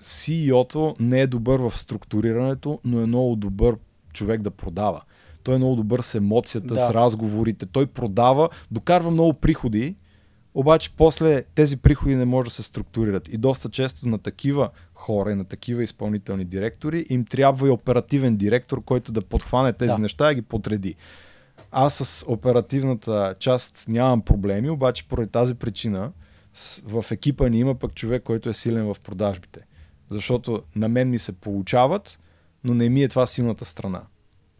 CEO-то не е добър в структурирането, но е много добър човек да продава. Той е много добър с емоцията, да. с разговорите. Той продава, докарва много приходи, обаче после тези приходи не може да се структурират. И доста често на такива хора и на такива изпълнителни директори им трябва и оперативен директор, който да подхване тези да. неща и ги подреди. Аз с оперативната част нямам проблеми, обаче поради тази причина в екипа ни има пък човек, който е силен в продажбите. Защото на мен ми се получават, но не ми е това силната страна.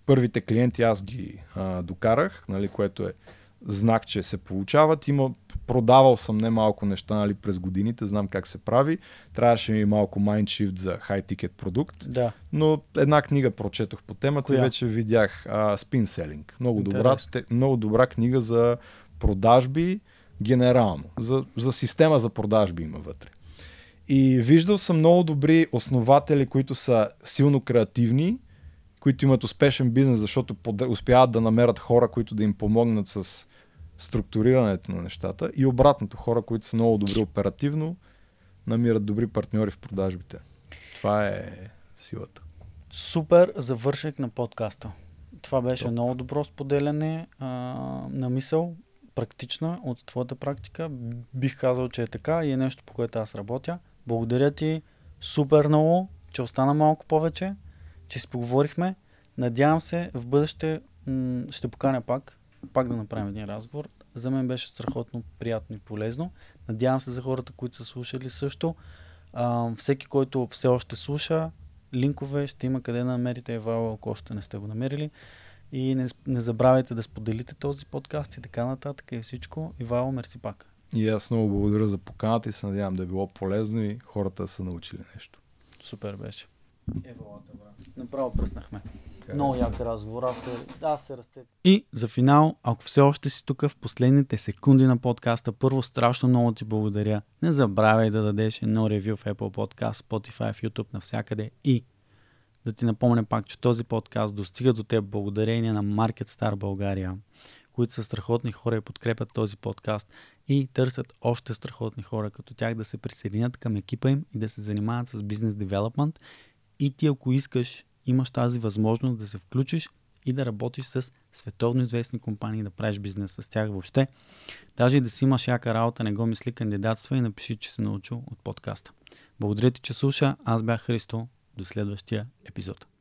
Първите клиенти аз ги а, докарах, нали, което е знак, че се получават. Има, продавал съм не малко неща нали, през годините, знам как се прави. Трябваше ми малко майндшифт за хай-тикет продукт. Да. Но една книга прочетох по темата Коя? и вече видях а, Spin Selling. Много добра, те, много добра книга за продажби генерално. За, за система за продажби има вътре. И виждал съм много добри основатели, които са силно креативни, които имат успешен бизнес, защото успяват да намерят хора, които да им помогнат с структурирането на нещата и обратното, хора, които са много добри оперативно, намират добри партньори в продажбите. Това е силата. Супер завършник на подкаста. Това беше Топ. много добро споделяне а, на мисъл, практична от твоята практика. Бих казал, че е така и е нещо, по което аз работя. Благодаря ти супер много, че остана малко повече, че си поговорихме. Надявам се в бъдеще м- ще поканя пак пак да направим един разговор. За мен беше страхотно приятно и полезно. Надявам се за хората, които са слушали също. А, всеки, който все още слуша, линкове ще има къде да намерите Евала, ако още не сте го намерили. И не, не забравяйте да споделите този подкаст и така нататък и всичко. Ивайло, мерси пак. И аз много благодаря за поканата и се надявам да е било полезно и хората са научили нещо. Супер беше. Евалата, брат. Направо пръснахме. Е. Много як разговор. Аз се, аз се разцепих. И за финал, ако все още си тук в последните секунди на подкаста, първо страшно много ти благодаря. Не забравяй да дадеш едно ревю в Apple Podcast, Spotify, в YouTube, навсякъде. И да ти напомня пак, че този подкаст достига до теб благодарение на Market Star България, които са страхотни хора и подкрепят този подкаст и търсят още страхотни хора като тях да се присъединят към екипа им и да се занимават с бизнес девелопмент. И ти ако искаш имаш тази възможност да се включиш и да работиш с световно известни компании, да правиш бизнес с тях въобще. Даже и да си имаш яка работа, не го мисли кандидатства и напиши, че се научил от подкаста. Благодаря ти, че слуша. Аз бях Христо. До следващия епизод.